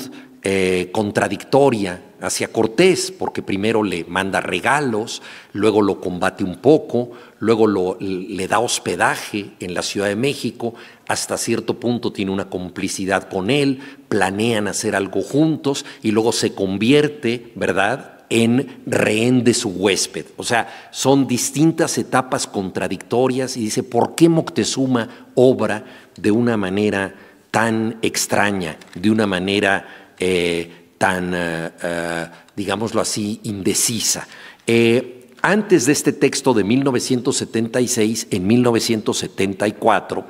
contradictoria hacia Cortés, porque primero le manda regalos, luego lo combate un poco, luego lo, le da hospedaje en la Ciudad de México, hasta cierto punto tiene una complicidad con él, planean hacer algo juntos y luego se convierte, ¿verdad?, en rehén de su huésped. O sea, son distintas etapas contradictorias y dice, ¿por qué Moctezuma obra de una manera tan extraña, de una manera... Eh, tan, eh, eh, digámoslo así, indecisa. Eh, antes de este texto de 1976, en 1974,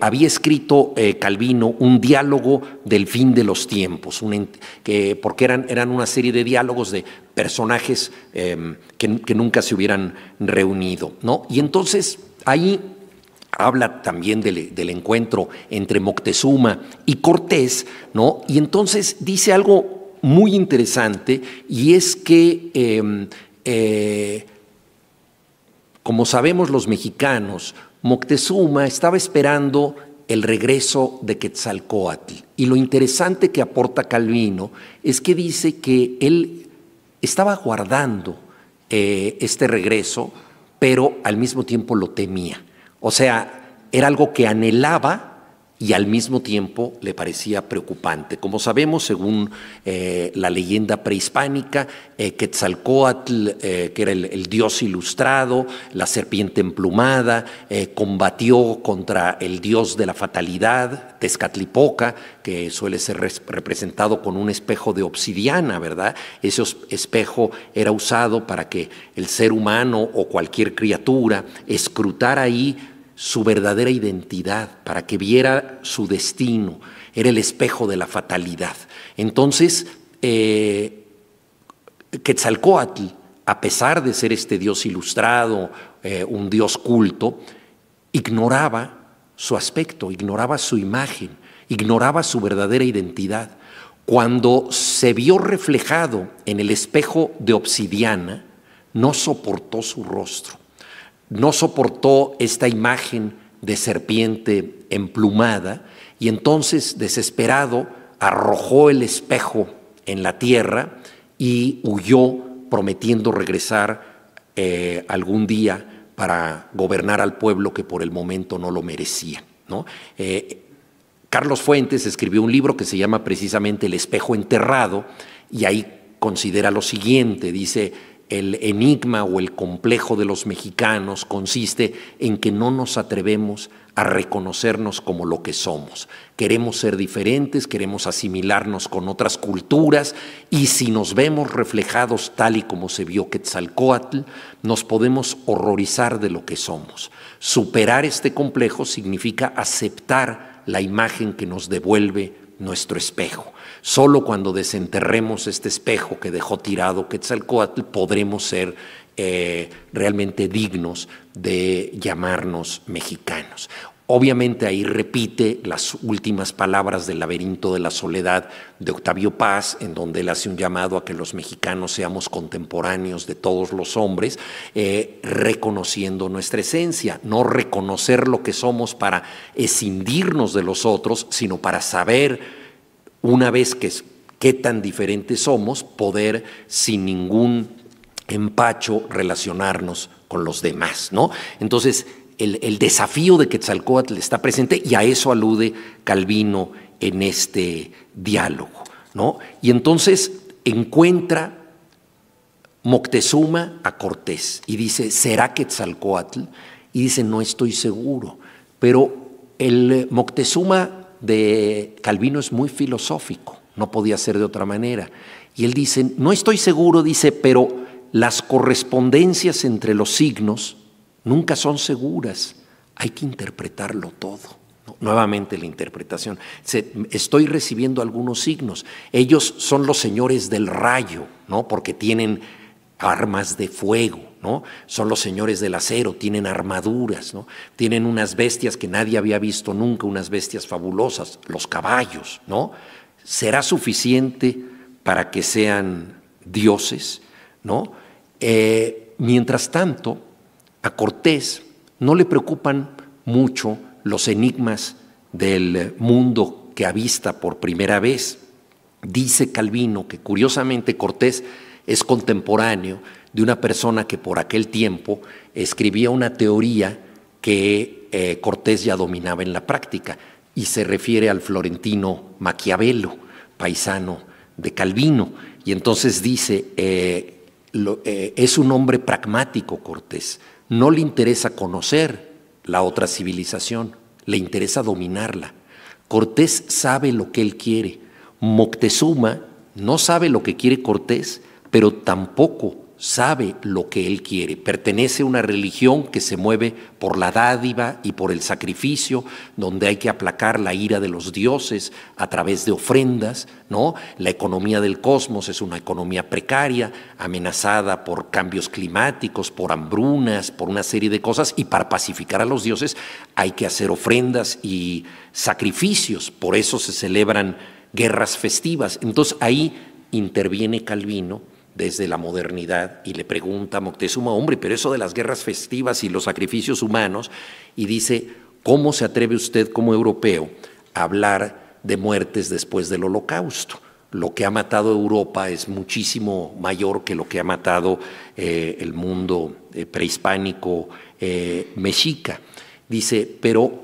había escrito Calvino un diálogo del fin de los tiempos, que, porque eran, eran, una serie de diálogos de personajes em, que, nunca se hubieran reunido. ¿no? Y entonces ahí habla también del, encuentro entre Moctezuma y Cortés, Y entonces dice algo muy interesante y es que, em, eh, como sabemos los mexicanos, Moctezuma estaba esperando el regreso de Quetzalcoatl. Y lo interesante que aporta Calvino es que dice que él estaba guardando eh, este regreso, pero al mismo tiempo lo temía. O sea, era algo que anhelaba y al mismo tiempo le parecía preocupante. Como sabemos, según eh, la leyenda prehispánica, eh, Quetzalcoatl, eh, que era el, el, dios ilustrado, la serpiente emplumada, combatió contra el dios de la fatalidad, Tezcatlipoca, que suele ser representado con un espejo de obsidiana, ¿verdad? Ese espejo era usado para que el ser humano o cualquier criatura escrutara ahí su verdadera identidad, para que viera su destino. Era el espejo de la fatalidad. Entonces, eh, Quetzalcoatl, a pesar de ser este dios ilustrado, eh, un dios culto, ignoraba su aspecto, ignoraba su imagen, ignoraba su verdadera identidad. Cuando se vio reflejado en el espejo de obsidiana, no soportó su rostro no soportó esta imagen de serpiente emplumada y entonces, desesperado, arrojó el espejo en la tierra y huyó prometiendo regresar eh, algún día para gobernar al pueblo que por el momento no lo merecía. Eh, Carlos Fuentes escribió un libro que se llama precisamente El espejo enterrado y ahí considera lo siguiente, dice, el enigma o el complejo de los mexicanos consiste en que no nos atrevemos a reconocernos como lo que somos. Queremos ser diferentes, queremos asimilarnos con otras culturas y si nos vemos reflejados tal y como se vio Quetzalcoatl, nos podemos horrorizar de lo que somos. Superar este complejo significa aceptar la imagen que nos devuelve nuestro espejo. Solo cuando desenterremos este espejo que dejó tirado Quetzalcoatl podremos ser eh, realmente dignos de llamarnos mexicanos. Obviamente ahí repite las últimas palabras del laberinto de la soledad de Octavio Paz, en donde él hace un llamado a que los mexicanos seamos contemporáneos de todos los hombres, eh, reconociendo nuestra esencia, no reconocer lo que somos para escindirnos de los otros, sino para saber una vez que qué tan diferentes somos, poder sin ningún empacho relacionarnos con los demás, ¿no? Entonces, el, desafío de Quetzalcóatl está presente y a eso alude Calvino en este diálogo, ¿no? Y entonces encuentra Moctezuma a Cortés y dice, ¿será Quetzalcóatl? Y dice, no estoy seguro, pero el Moctezuma de Calvino es muy filosófico, no podía ser de otra manera. Y él dice, no estoy seguro, dice, pero las correspondencias entre los signos nunca son seguras, hay que interpretarlo todo. nuevamente la interpretación. estoy recibiendo algunos signos. Ellos son los señores del rayo, ¿no? Porque tienen armas de fuego son los señores del acero, tienen armaduras, ¿no? Tienen unas bestias que nadie había visto nunca, unas bestias fabulosas, los caballos, ¿no? ¿Será suficiente para que sean dioses, ¿no? Eh, mientras tanto, a Cortés no le preocupan mucho los enigmas del mundo que avista por primera vez. Dice Calvino que curiosamente Cortés es contemporáneo de una persona que por aquel tiempo escribía una teoría que eh, Cortés ya dominaba en la práctica y se refiere al florentino Maquiavelo, paisano de Calvino. Y entonces dice, eh, eh, es un hombre pragmático Cortés, no le interesa conocer la otra civilización, le interesa dominarla. Cortés sabe lo que él quiere. Moctezuma no sabe lo que quiere Cortés, pero tampoco sabe lo que él quiere, pertenece a una religión que se mueve por la dádiva y por el sacrificio, donde hay que aplacar la ira de los dioses a través de ofrendas, ¿no? La economía del cosmos es una economía precaria, amenazada por cambios climáticos, por hambrunas, por una serie de cosas, y para pacificar a los dioses hay que hacer ofrendas y sacrificios, por eso se celebran guerras festivas. Entonces ahí interviene Calvino desde la modernidad y le pregunta a Moctezuma, hombre, pero eso de las guerras festivas y los sacrificios humanos, y dice, ¿cómo se atreve usted como europeo a hablar de muertes después del holocausto? Lo que ha matado Europa es muchísimo mayor que lo que ha matado eh, el mundo eh, prehispánico eh, mexica. Dice, pero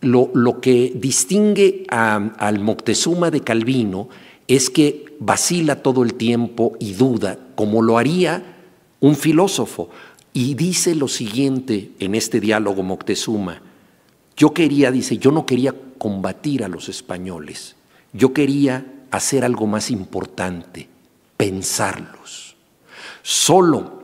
lo, que distingue al Moctezuma de Calvino es que vacila todo el tiempo y duda, como lo haría un filósofo. Y dice lo siguiente en este diálogo Moctezuma. Yo quería, dice, yo no quería combatir a los españoles. Yo quería hacer algo más importante, pensarlos. Solo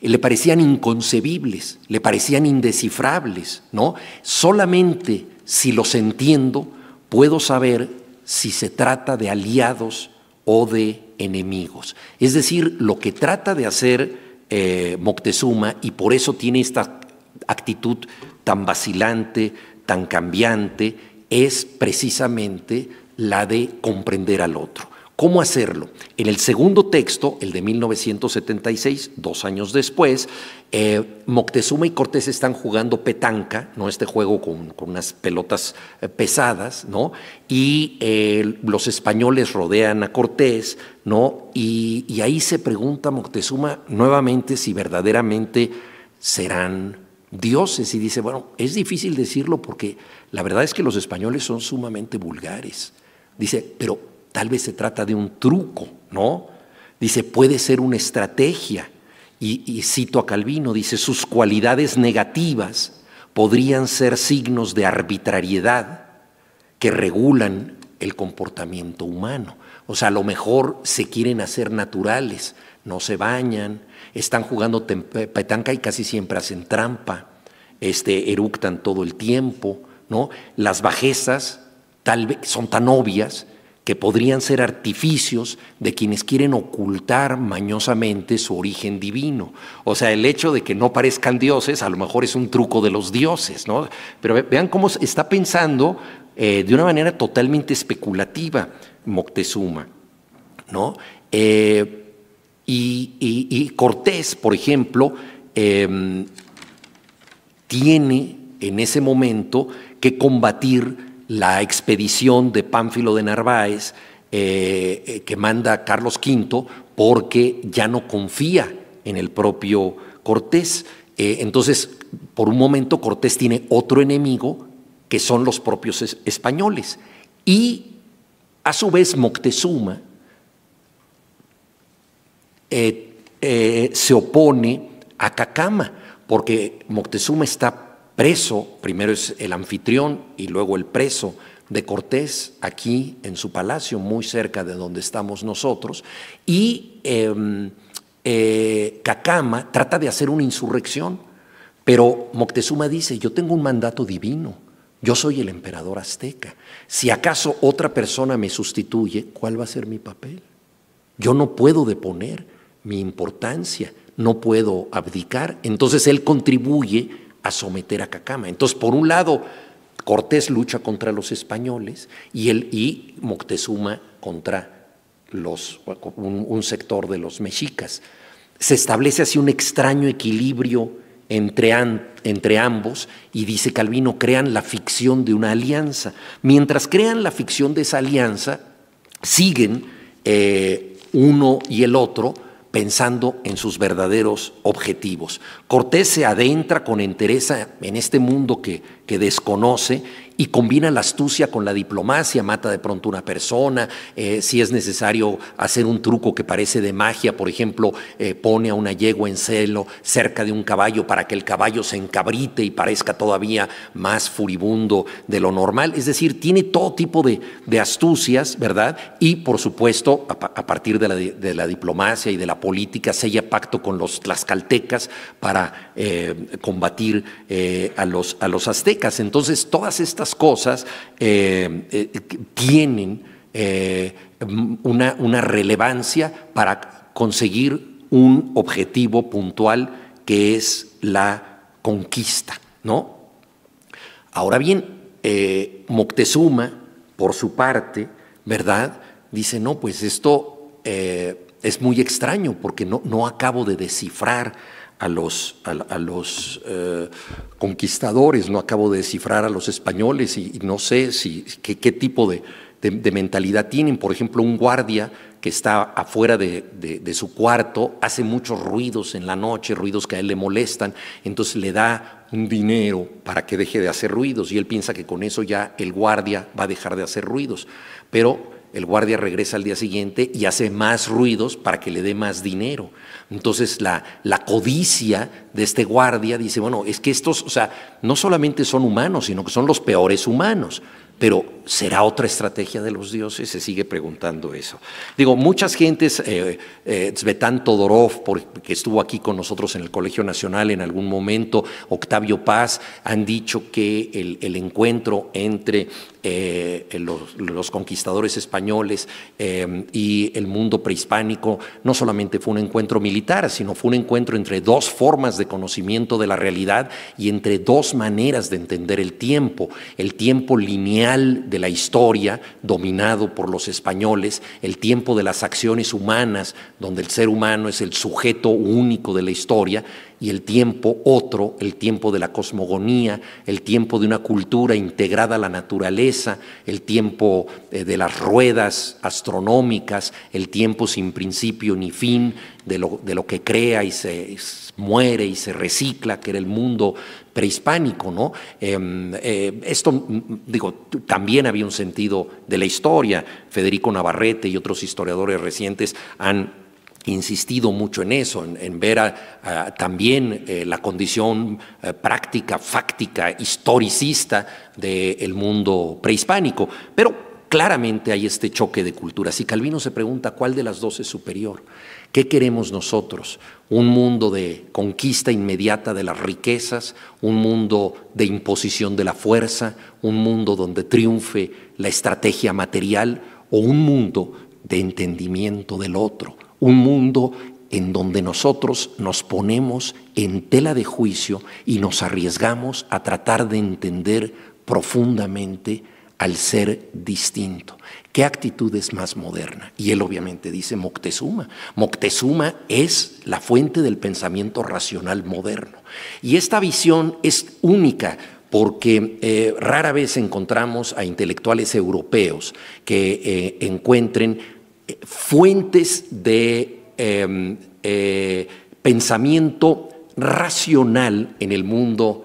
le parecían inconcebibles, le parecían indescifrables, ¿no? Solamente si los entiendo puedo saber si se trata de aliados o de enemigos. Es decir, lo que trata de hacer eh, Moctezuma y por eso tiene esta actitud tan vacilante, tan cambiante, es precisamente la de comprender al otro. ¿Cómo hacerlo? En el segundo texto, el de 1976, dos años después, eh, Moctezuma y Cortés están jugando petanca, ¿no? este juego con, unas pelotas eh, pesadas, ¿no? y eh, los españoles rodean a Cortés, ¿no? y, y ahí se pregunta Moctezuma nuevamente si verdaderamente serán dioses. Y dice, bueno, es difícil decirlo porque la verdad es que los españoles son sumamente vulgares. Dice, pero Tal vez se trata de un truco, ¿no? Dice, puede ser una estrategia. Y, cito a Calvino, dice, sus cualidades negativas podrían ser signos de arbitrariedad que regulan el comportamiento humano. O sea, a lo mejor se quieren hacer naturales, no se bañan, están jugando petanca y casi siempre hacen trampa, este, eructan todo el tiempo, ¿no? Las bajezas tal vez son tan obvias que podrían ser artificios de quienes quieren ocultar mañosamente su origen divino. O sea, el hecho de que no parezcan dioses a lo mejor es un truco de los dioses, ¿no? Pero vean cómo está pensando eh, de una manera totalmente especulativa Moctezuma, ¿no? Eh, y, Cortés, por ejemplo, em, tiene en ese momento que combatir la expedición de Pánfilo de Narváez eh, eh, que manda Carlos V porque ya no confía en el propio Cortés. Eh, entonces, por un momento Cortés tiene otro enemigo que son los propios españoles. Y a su vez Moctezuma se opone a Cacama, porque Moctezuma está preso, primero es el anfitrión y luego el preso de Cortés, aquí en su palacio, muy cerca de donde estamos nosotros, y em, eh, Cacama trata de hacer una insurrección, pero Moctezuma dice, yo tengo un mandato divino, yo soy el emperador azteca, si acaso otra persona me sustituye, ¿cuál va a ser mi papel? Yo no puedo deponer mi importancia, no puedo abdicar, entonces él contribuye a someter a Cacama. Entonces, por un lado, Cortés lucha contra los españoles y, Moctezuma contra los, un, sector de los mexicas. Se establece así un extraño equilibrio entre, entre ambos y dice Calvino, crean la ficción de una alianza. Mientras crean la ficción de esa alianza, siguen eh, uno y el otro pensando en sus verdaderos objetivos. Cortés se adentra con entereza en este mundo que, que desconoce y combina la astucia con la diplomacia, mata de pronto una persona, eh, si es necesario hacer un truco que parece de magia, por ejemplo, eh, pone a una yegua en celo cerca de un caballo para que el caballo se encabrite y parezca todavía más furibundo de lo normal. Es decir, tiene todo tipo de, astucias, ¿verdad? Y por supuesto, a, partir de la, diplomacia y de la política, sella pacto con los tlaxcaltecas para eh, combatir a, los, a los aztecas. Entonces, todas estas cosas eh, eh, tienen eh, una, relevancia para conseguir un objetivo puntual que es la conquista, ¿no? Ahora bien, Moctezuma, por su parte, ¿verdad? Dice, no, pues esto es muy extraño porque no, no acabo de descifrar a los, a, los eh, conquistadores, no acabo de descifrar a los españoles y, no sé si, qué, tipo de, mentalidad tienen. Por ejemplo, un guardia que está afuera de, su cuarto hace muchos ruidos en la noche, ruidos que a él le molestan, entonces le da un dinero para que deje de hacer ruidos y él piensa que con eso ya el guardia va a dejar de hacer ruidos. Pero el guardia regresa al día siguiente y hace más ruidos para que le dé más dinero. Entonces la, codicia de este guardia dice, bueno, es que estos, o sea, no solamente son humanos, sino que son los peores humanos. Pero ¿será otra estrategia de los dioses? Se sigue preguntando eso. Digo, muchas gentes, eh, eh Todorov, que estuvo aquí con nosotros en el Colegio Nacional en algún momento, Octavio Paz, han dicho que el encuentro entre eh, los, conquistadores españoles eh, y el mundo prehispánico, no solamente fue un encuentro militar, sino fue un encuentro entre dos formas de conocimiento de la realidad y entre dos maneras de entender el tiempo, el tiempo lineal de la historia dominado por los españoles, el tiempo de las acciones humanas, donde el ser humano es el sujeto único de la historia, y el tiempo otro, el tiempo de la cosmogonía, el tiempo de una cultura integrada a la naturaleza, el tiempo eh, de las ruedas astronómicas, el tiempo sin principio ni fin, de lo, que crea y se muere y se recicla, que era el mundo prehispánico, ¿no? Em, eh, esto, mm, digo, también había un sentido de la historia. Federico Navarrete y otros historiadores recientes han insistido mucho en eso, en, ver también eh, la condición eh, práctica, fáctica, historicista del mundo prehispánico. Pero claramente hay este choque de culturas y Calvino se pregunta cuál de las dos es superior. ¿Qué queremos nosotros? ¿Un mundo de conquista inmediata de las riquezas? ¿Un mundo de imposición de la fuerza? ¿Un mundo donde triunfe la estrategia material? ¿O un mundo de entendimiento del otro? un mundo en donde nosotros nos ponemos en tela de juicio y nos arriesgamos a tratar de entender profundamente al ser distinto. ¿Qué actitud es más moderna? Y él obviamente dice Moctezuma. Moctezuma es la fuente del pensamiento racional moderno. Y esta visión es única porque eh, rara vez encontramos a intelectuales europeos que eh, encuentren fuentes de em, eh, pensamiento racional en el mundo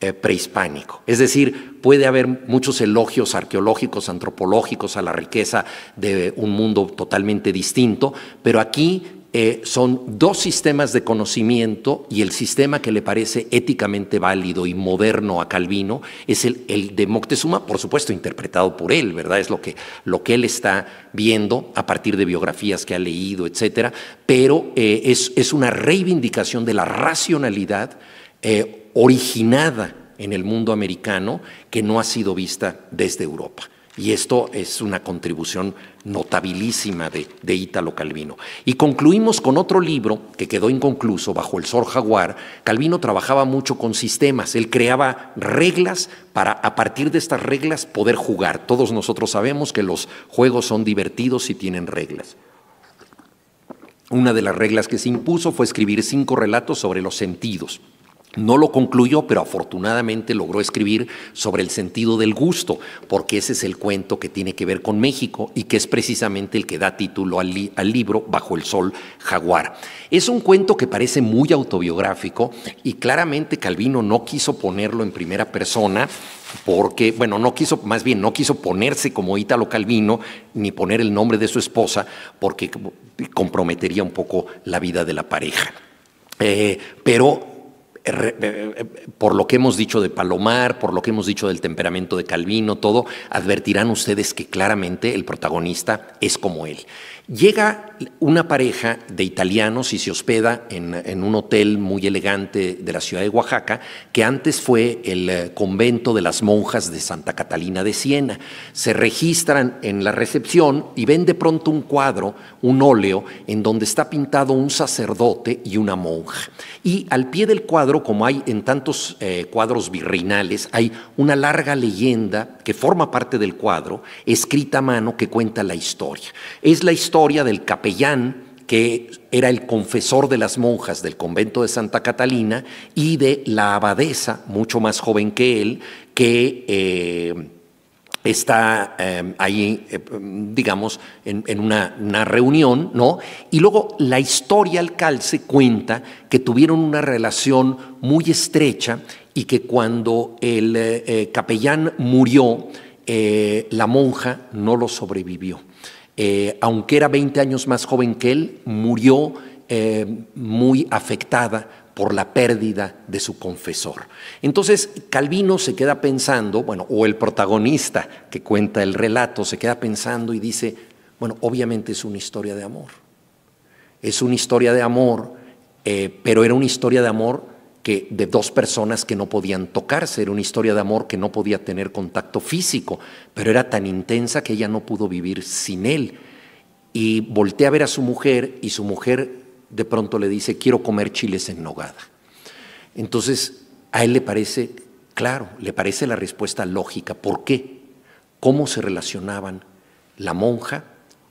eh, prehispánico. Es decir, puede haber muchos elogios arqueológicos, antropológicos a la riqueza de un mundo totalmente distinto, pero aquí eh, son dos sistemas de conocimiento y el sistema que le parece éticamente válido y moderno a Calvino es el, de Moctezuma, por supuesto interpretado por él, ¿verdad? Es lo que, lo que él está viendo a partir de biografías que ha leído, etcétera, pero eh, es, una reivindicación de la racionalidad eh, originada en el mundo americano que no ha sido vista desde Europa. Y esto es una contribución notabilísima de, de Ítalo Calvino. Y concluimos con otro libro que quedó inconcluso bajo el Sor Jaguar. Calvino trabajaba mucho con sistemas, él creaba reglas para a partir de estas reglas poder jugar. Todos nosotros sabemos que los juegos son divertidos y tienen reglas. Una de las reglas que se impuso fue escribir cinco relatos sobre los sentidos. No lo concluyó, pero afortunadamente logró escribir sobre el sentido del gusto, porque ese es el cuento que tiene que ver con México y que es precisamente el que da título al, libro Bajo el Sol Jaguar. Es un cuento que parece muy autobiográfico y claramente Calvino no quiso ponerlo en primera persona porque, bueno, no quiso, más bien, no quiso ponerse como Ítalo Calvino ni poner el nombre de su esposa porque comprometería un poco la vida de la pareja. Eh, pero eh, eh, por lo que hemos dicho de Palomar, por lo que hemos dicho del temperamento de Calvino, todo, advertirán ustedes que claramente el protagonista es como él. Llega una pareja de italianos y se hospeda en, un hotel muy elegante de la ciudad de Oaxaca, que antes fue el eh, convento de las monjas de Santa Catalina de Siena. Se registran en la recepción y ven de pronto un cuadro, un óleo, en donde está pintado un sacerdote y una monja. Y al pie del cuadro, como hay en tantos eh, cuadros virreinales, hay una larga leyenda que forma parte del cuadro, escrita a mano, que cuenta la historia. Es la historia historia del capellán que era el confesor de las monjas del convento de Santa Catalina y de la abadesa, mucho más joven que él, que eh, está eh, ahí, eh, digamos, en, una, reunión, ¿no? Y luego la historia alcalce cuenta que tuvieron una relación muy estrecha y que cuando el capellán murió, la monja no lo sobrevivió eh, aunque era 20 años más joven que él, murió eh, muy afectada por la pérdida de su confesor. Entonces, Calvino se queda pensando, bueno, o el protagonista que cuenta el relato se queda pensando y dice, bueno, obviamente es una historia de amor. Es una historia de amor, eh, pero era una historia de amor de dos personas que no podían tocarse, era una historia de amor que no podía tener contacto físico, pero era tan intensa que ella no pudo vivir sin él. Y voltea a ver a su mujer y su mujer de pronto le dice, quiero comer chiles en nogada. Entonces, a él le parece, claro, le parece la respuesta lógica. ¿Por qué? ¿Cómo se relacionaban la monja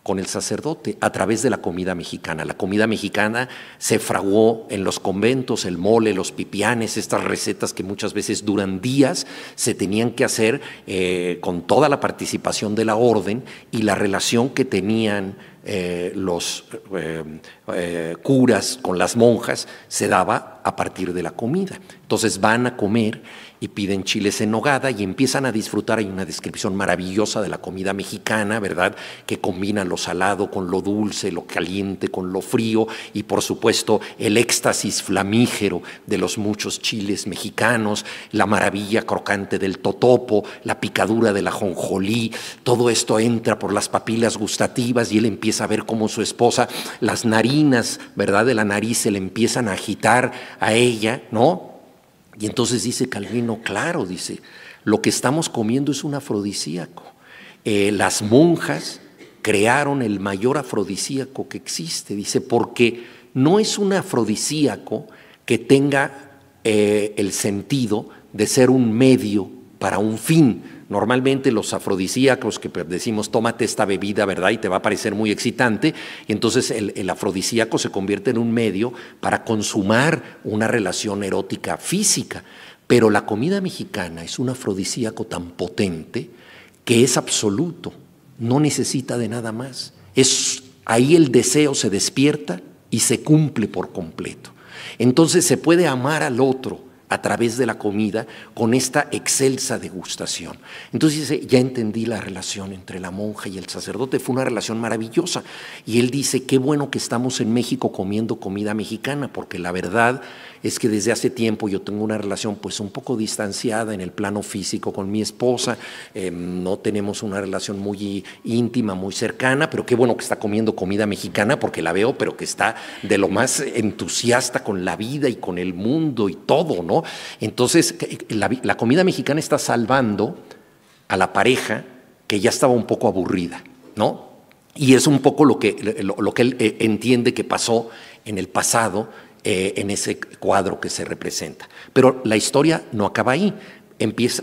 con el sacerdote a través de la comida mexicana. La comida mexicana se fraguó en los conventos, el mole, los pipianes, estas recetas que muchas veces duran días, se tenían que hacer eh, con toda la participación de la orden y la relación que tenían eh, los eh, curas con las monjas se daba a partir de la comida. Entonces van a comer y piden chiles en nogada y empiezan a disfrutar. Hay una descripción maravillosa de la comida mexicana, ¿verdad? Que combina lo salado con lo dulce, lo caliente con lo frío y por supuesto el éxtasis flamígero de los muchos chiles mexicanos, la maravilla crocante del totopo, la picadura de la jonjolí. Todo esto entra por las papilas gustativas y él empieza a ver cómo su esposa, las narinas, ¿verdad? De la nariz se le empiezan a agitar a ella, ¿no? Y entonces dice Calvino, claro, dice, lo que estamos comiendo es un afrodisíaco. Eh, las monjas crearon el mayor afrodisíaco que existe, dice, porque no es un afrodisíaco que tenga eh, el sentido de ser un medio para un fin, Normalmente los afrodisíacos que decimos, tómate esta bebida, ¿verdad? Y te va a parecer muy excitante. Y entonces el, el afrodisíaco se convierte en un medio para consumar una relación erótica física. Pero la comida mexicana es un afrodisíaco tan potente que es absoluto, no necesita de nada más. Es, ahí el deseo se despierta y se cumple por completo. Entonces se puede amar al otro a través de la comida con esta excelsa degustación. Entonces dice, ya entendí la relación entre la monja y el sacerdote, fue una relación maravillosa. Y él dice, qué bueno que estamos en México comiendo comida mexicana, porque la verdad es que desde hace tiempo yo tengo una relación pues un poco distanciada en el plano físico con mi esposa, em, no tenemos una relación muy íntima, muy cercana, pero qué bueno que está comiendo comida mexicana porque la veo, pero que está de lo más entusiasta con la vida y con el mundo y todo, ¿no? Entonces, eh, la, comida mexicana está salvando a la pareja que ya estaba un poco aburrida, ¿no? Y es un poco lo que, lo, lo que él eh, entiende que pasó en el pasado eh, en ese cuadro que se representa. Pero la historia no acaba ahí.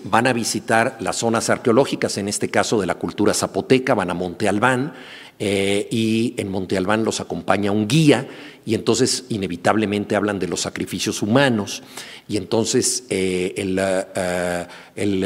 van a visitar las zonas arqueológicas, en este caso de la cultura zapoteca, van a Monte Albán eh, y en Monte Albán los acompaña un guía y entonces inevitablemente hablan de los sacrificios humanos y entonces eh, el...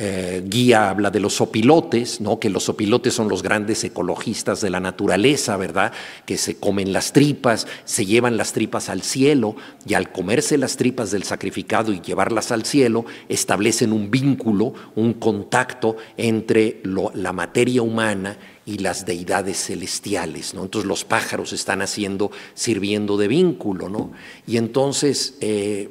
Eh, guía habla de los opilotes, ¿no? que los opilotes son los grandes ecologistas de la naturaleza, ¿verdad? Que se comen las tripas, se llevan las tripas al cielo y al comerse las tripas del sacrificado y llevarlas al cielo, establecen un vínculo, un contacto entre la materia humana y las deidades celestiales, ¿no? Entonces los pájaros están haciendo, sirviendo de vínculo, ¿no? Y entonces eh,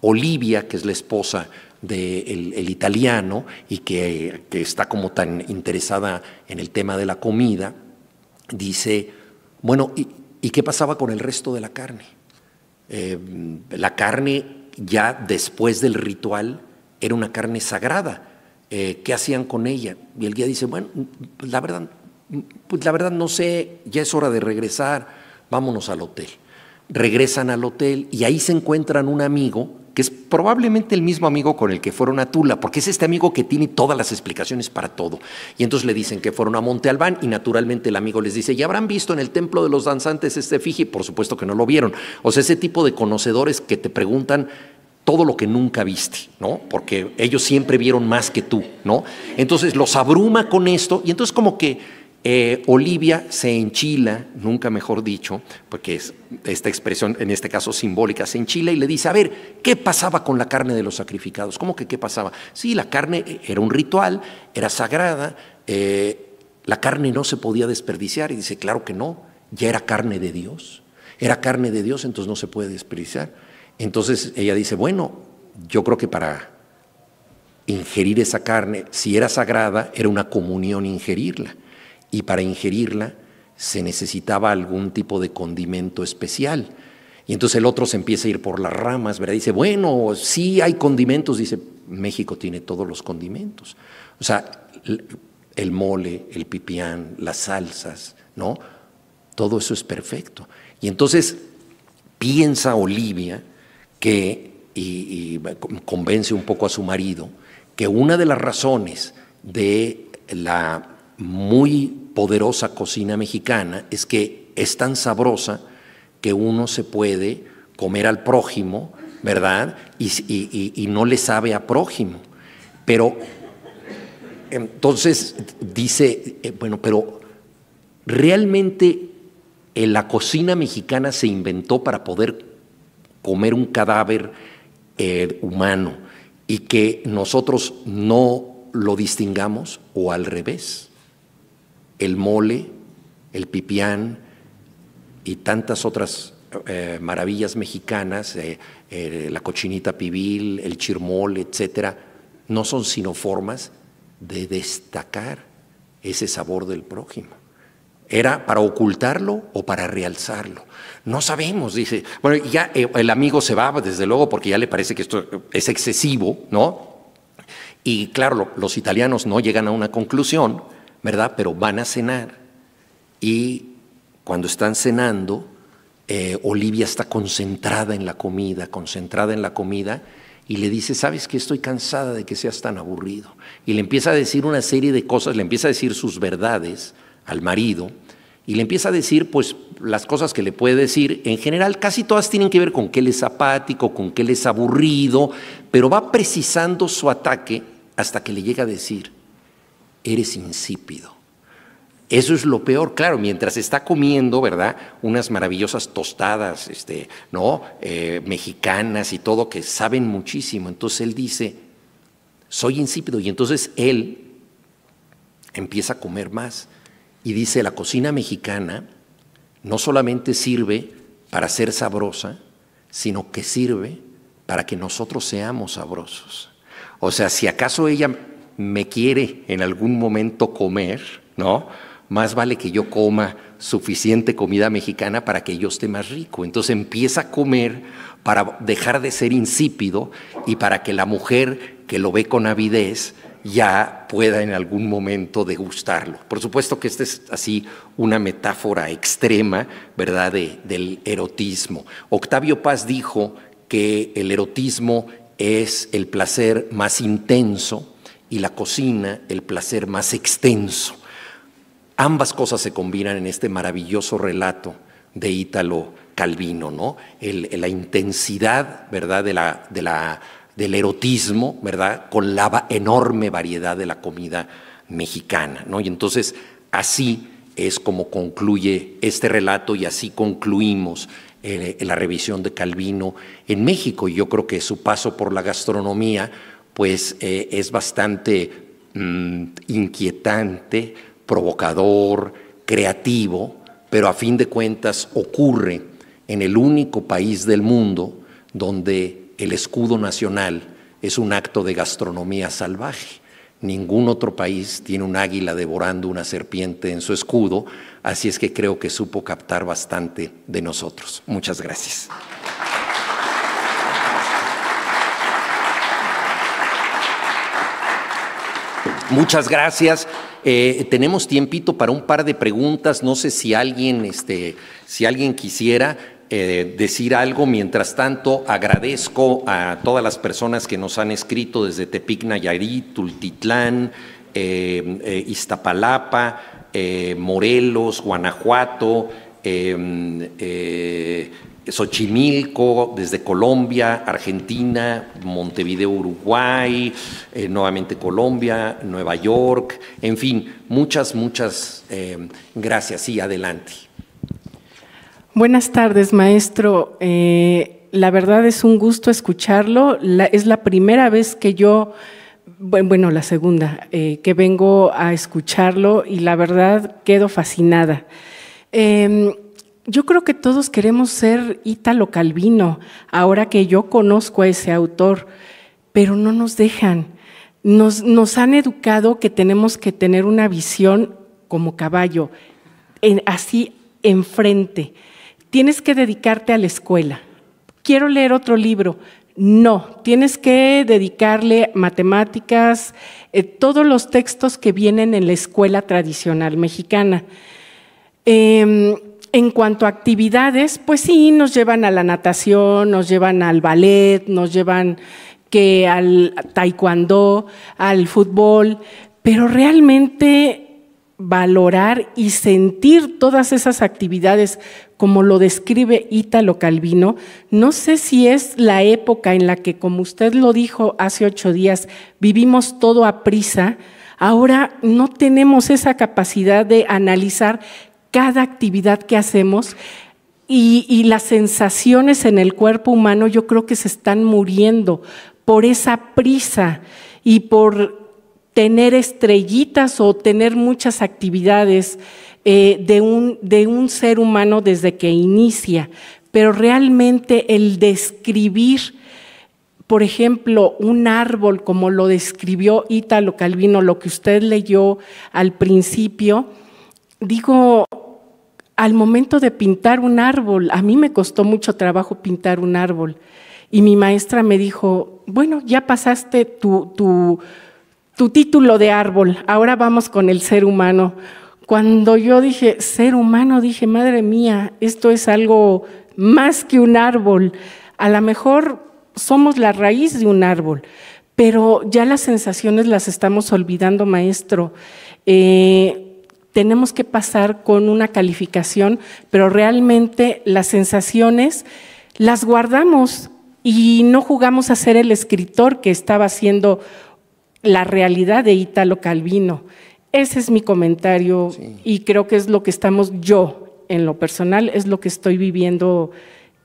Olivia, que es la esposa del el italiano y que, está como tan interesada en el tema de la comida, dice, bueno, ¿y, qué pasaba con el resto de la carne? Eh, la carne ya después del ritual era una carne sagrada. Eh, ¿Qué hacían con ella? Y el guía dice, bueno, la verdad, pues la verdad no sé, ya es hora de regresar, vámonos al hotel. Regresan al hotel y ahí se encuentran un amigo que es probablemente el mismo amigo con el que fueron a Tula, porque es este amigo que tiene todas las explicaciones para todo. Y entonces le dicen que fueron a Monte Albán y naturalmente el amigo les dice, ¿y habrán visto en el templo de los danzantes este fiji? Por supuesto que no lo vieron. O sea, ese tipo de conocedores que te preguntan todo lo que nunca viste, ¿no? Porque ellos siempre vieron más que tú, ¿no? Entonces los abruma con esto y entonces como que eh, Olivia se enchila, nunca mejor dicho, porque es esta expresión en este caso simbólica, se enchila y le dice, a ver, ¿qué pasaba con la carne de los sacrificados? ¿Cómo que qué pasaba? Sí, la carne eh, era un ritual, era sagrada, eh, la carne no se podía desperdiciar y dice, claro que no, ya era carne de Dios, era carne de Dios, entonces no se puede desperdiciar. Entonces ella dice, bueno, yo creo que para ingerir esa carne, si era sagrada, era una comunión ingerirla y para ingerirla se necesitaba algún tipo de condimento especial. Y entonces el otro se empieza a ir por las ramas, ¿verdad? Dice, bueno, sí hay condimentos, dice, México tiene todos los condimentos. O sea, el mole, el pipián, las salsas, ¿no? Todo eso es perfecto. Y entonces piensa Olivia que, y, y convence un poco a su marido, que una de las razones de la muy poderosa cocina mexicana es que es tan sabrosa que uno se puede comer al prójimo, ¿verdad? Y, no le sabe a prójimo. Pero entonces dice, eh, bueno, pero realmente eh, la cocina mexicana se inventó para poder comer un cadáver eh, humano y que nosotros no lo distingamos o al revés el mole, el pipián y tantas otras eh, maravillas mexicanas, eh, eh, la cochinita pibil, el chirmol, etcétera, no son sino formas de destacar ese sabor del prójimo. ¿Era para ocultarlo o para realzarlo? No sabemos, dice. Bueno, ya el amigo se va, desde luego, porque ya le parece que esto es excesivo, ¿no? Y claro, los italianos no llegan a una conclusión, ¿verdad? Pero van a cenar y cuando están cenando, eh, Olivia está concentrada en la comida, concentrada en la comida, y le dice, sabes que estoy cansada de que seas tan aburrido. Y le empieza a decir una serie de cosas, le empieza a decir sus verdades al marido, y le empieza a decir, pues, las cosas que le puede decir, en general casi todas tienen que ver con que él es apático, con que él es aburrido, pero va precisando su ataque hasta que le llega a decir, eres insípido. Eso es lo peor, claro, mientras está comiendo, ¿verdad? Unas maravillosas tostadas, este, ¿no? Eh, mexicanas y todo, que saben muchísimo. Entonces él dice, soy insípido. Y entonces él empieza a comer más. Y dice, la cocina mexicana no solamente sirve para ser sabrosa, sino que sirve para que nosotros seamos sabrosos. O sea, si acaso ella me quiere en algún momento comer, ¿no? Más vale que yo coma suficiente comida mexicana para que yo esté más rico. Entonces empieza a comer para dejar de ser insípido y para que la mujer que lo ve con avidez ya pueda en algún momento degustarlo. Por supuesto que esta es así una metáfora extrema, ¿verdad?, del erotismo. Octavio Paz dijo que el erotismo es el placer más intenso, y la cocina el placer más extenso. Ambas cosas se combinan en este maravilloso relato de Ítalo Calvino, ¿no? la intensidad, ¿verdad?, de la, del erotismo, ¿verdad?, con la enorme variedad de la comida mexicana, ¿no? Y entonces, así es como concluye este relato y así concluimos eh, la revisión de Calvino en México. Y yo creo que su paso por la gastronomía pues eh, es bastante mm, inquietante, provocador, creativo, pero a fin de cuentas ocurre en el único país del mundo donde el escudo nacional es un acto de gastronomía salvaje. Ningún otro país tiene un águila devorando una serpiente en su escudo, así es que creo que supo captar bastante de nosotros. Muchas gracias. Muchas gracias. Eh, tenemos tiempito para un par de preguntas. No sé si alguien, este, si alguien quisiera eh, decir algo. Mientras tanto, agradezco a todas las personas que nos han escrito desde Tepic Nayarit, Tultitlán, eh, Iztapalapa, Morelos, Guanajuato. Em, Xochimilco, desde Colombia, Argentina, Montevideo, Uruguay, eh, nuevamente Colombia, Nueva York, en fin, muchas, muchas eh, gracias y sí, adelante. Buenas tardes, maestro. Eh, la verdad es un gusto escucharlo. es la primera vez que yo, bueno, la segunda, que vengo a escucharlo y la verdad quedo fascinada. Em, yo creo que todos queremos ser Ítalo Calvino, ahora que yo conozco a ese autor, pero no nos dejan. Nos, han educado que tenemos que tener una visión como caballo, así enfrente. Tienes que dedicarte a la escuela. Quiero leer otro libro. No, tienes que dedicarle matemáticas, eh, todos los textos que vienen en la escuela tradicional mexicana. Em, en cuanto a actividades, pues sí, nos llevan a la natación, nos llevan al ballet, nos llevan que al taekwondo, al fútbol, pero realmente valorar y sentir todas esas actividades como lo describe Ítalo Calvino, no sé si es la época en la que, como usted lo dijo hace ocho días, vivimos todo a prisa, ahora no tenemos esa capacidad de analizar cada actividad que hacemos y, las sensaciones en el cuerpo humano yo creo que se están muriendo por esa prisa y por tener estrellitas o tener muchas actividades eh, de, un, de, un, ser humano desde que inicia, pero realmente el describir, por ejemplo, un árbol como lo describió Ítalo Calvino, lo que usted leyó al principio, digo, al momento de pintar un árbol, a mí me costó mucho trabajo pintar un árbol. Y mi maestra me dijo, bueno, ya pasaste tu, tu, título de árbol, ahora vamos con el ser humano. Cuando yo dije ser humano, dije, madre mía, esto es algo más que un árbol. A lo mejor somos la raíz de un árbol, pero ya las sensaciones las estamos olvidando, maestro. Eh, tenemos que pasar con una calificación, pero realmente las sensaciones las guardamos y no jugamos a ser el escritor que estaba haciendo la realidad de Italo Calvino. Ese es mi comentario y creo que es lo que estamos yo en lo personal, es lo que estoy viviendo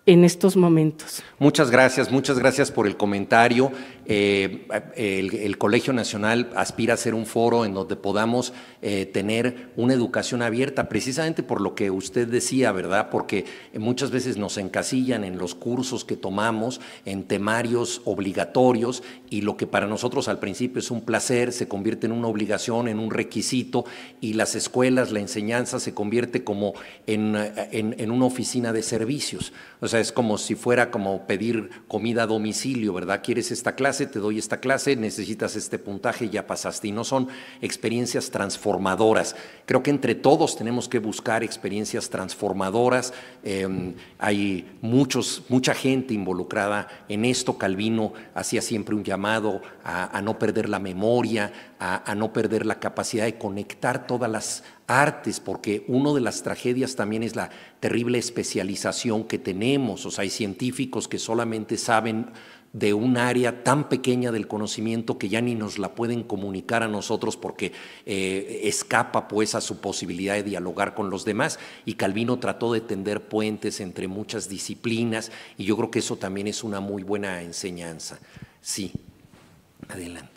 en estos momentos. Muchas gracias, muchas gracias por el comentario. Eh, el, Colegio Nacional aspira a ser un foro en donde podamos eh, tener una educación abierta, precisamente por lo que usted decía, ¿verdad? Porque muchas veces nos encasillan en los cursos que tomamos, en temarios obligatorios, y lo que para nosotros al principio es un placer se convierte en una obligación, en un requisito, y las escuelas, la enseñanza se convierte como en, en, en una oficina de servicios. O sea, es como si fuera como pedir comida a domicilio, ¿verdad? ¿Quieres esta clase? te doy esta clase, necesitas este puntaje, ya pasaste. Y no son experiencias transformadoras. Creo que entre todos tenemos que buscar experiencias transformadoras. Em, hay muchos, mucha gente involucrada en esto. Calvino hacía siempre un llamado a, no perder la memoria, a, a no perder la capacidad de conectar todas las artes, porque una de las tragedias también es la terrible especialización que tenemos. O sea, hay científicos que solamente saben de un área tan pequeña del conocimiento que ya ni nos la pueden comunicar a nosotros porque eh, escapa pues a su posibilidad de dialogar con los demás y Calvino trató de tender puentes entre muchas disciplinas y yo creo que eso también es una muy buena enseñanza. Sí, adelante.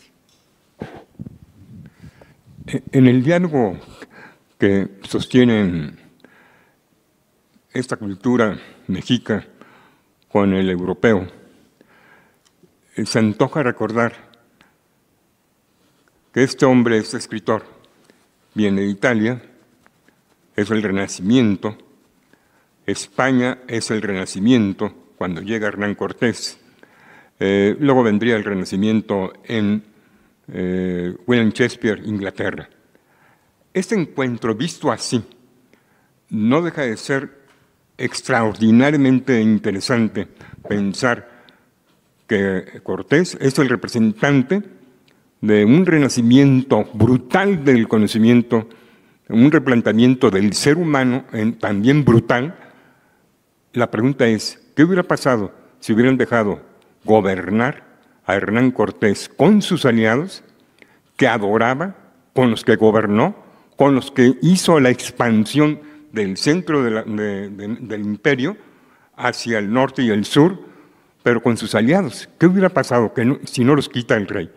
En el diálogo que sostienen esta cultura mexica con el europeo, se antoja recordar que este hombre, este escritor, viene de Italia, es el Renacimiento, España es el Renacimiento cuando llega Hernán Cortés, eh, luego vendría el Renacimiento en eh, William Shakespeare, Inglaterra. Este encuentro, visto así, no deja de ser extraordinariamente interesante pensar que Cortés es el representante de un renacimiento brutal del conocimiento, un replanteamiento del ser humano también brutal. La pregunta es, ¿qué hubiera pasado si hubieran dejado gobernar a Hernán Cortés con sus aliados, que adoraba, con los que gobernó, con los que hizo la expansión del centro del imperio hacia el norte y el sur, pero con sus aliados. ¿Qué hubiera pasado que si no los quita el rey?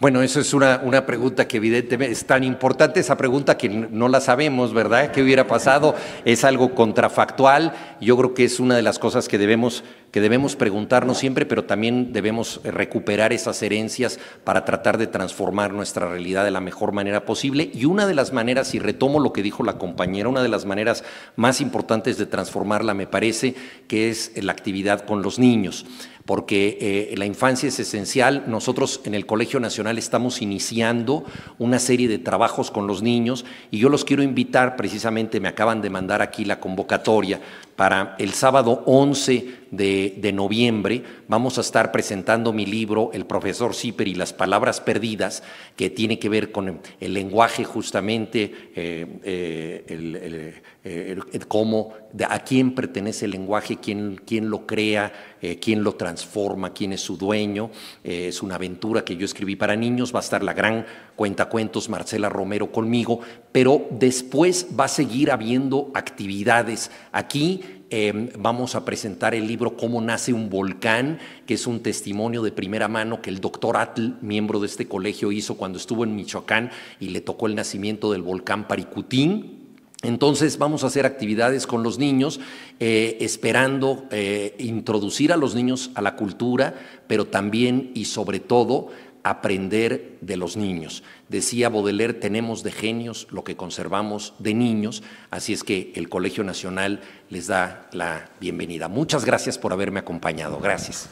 Bueno, eso es una, pregunta que evidentemente es tan importante, esa pregunta que no la sabemos, ¿verdad? ¿Qué hubiera pasado? Es algo contrafactual. Yo creo que es una de las cosas que debemos, que debemos preguntarnos siempre, pero también debemos recuperar esas herencias para tratar de transformar nuestra realidad de la mejor manera posible. Y una de las maneras, y retomo lo que dijo la compañera, una de las maneras más importantes de transformarla, me parece, que es la actividad con los niños porque eh, la infancia es esencial. Nosotros en el Colegio Nacional estamos iniciando una serie de trabajos con los niños y yo los quiero invitar, precisamente me acaban de mandar aquí la convocatoria para el sábado 11 de, noviembre vamos a estar presentando mi libro El profesor Zipper y las palabras perdidas, que tiene que ver con el lenguaje justamente, eh, eh, eh, cómo, a quién pertenece el lenguaje, quién, quién lo crea, quién lo transforma, quién es su dueño. es una aventura que yo escribí para niños, va a estar la gran cuentos Marcela Romero conmigo, pero después va a seguir habiendo actividades. Aquí em, vamos a presentar el libro Cómo nace un volcán, que es un testimonio de primera mano que el doctor Atl, miembro de este colegio, hizo cuando estuvo en Michoacán y le tocó el nacimiento del volcán Paricutín. Entonces vamos a hacer actividades con los niños, eh, esperando eh, introducir a los niños a la cultura, pero también y sobre todo aprender de los niños. Decía Baudelaire, tenemos de genios lo que conservamos de niños, así es que el Colegio Nacional les da la bienvenida. Muchas gracias por haberme acompañado. Gracias.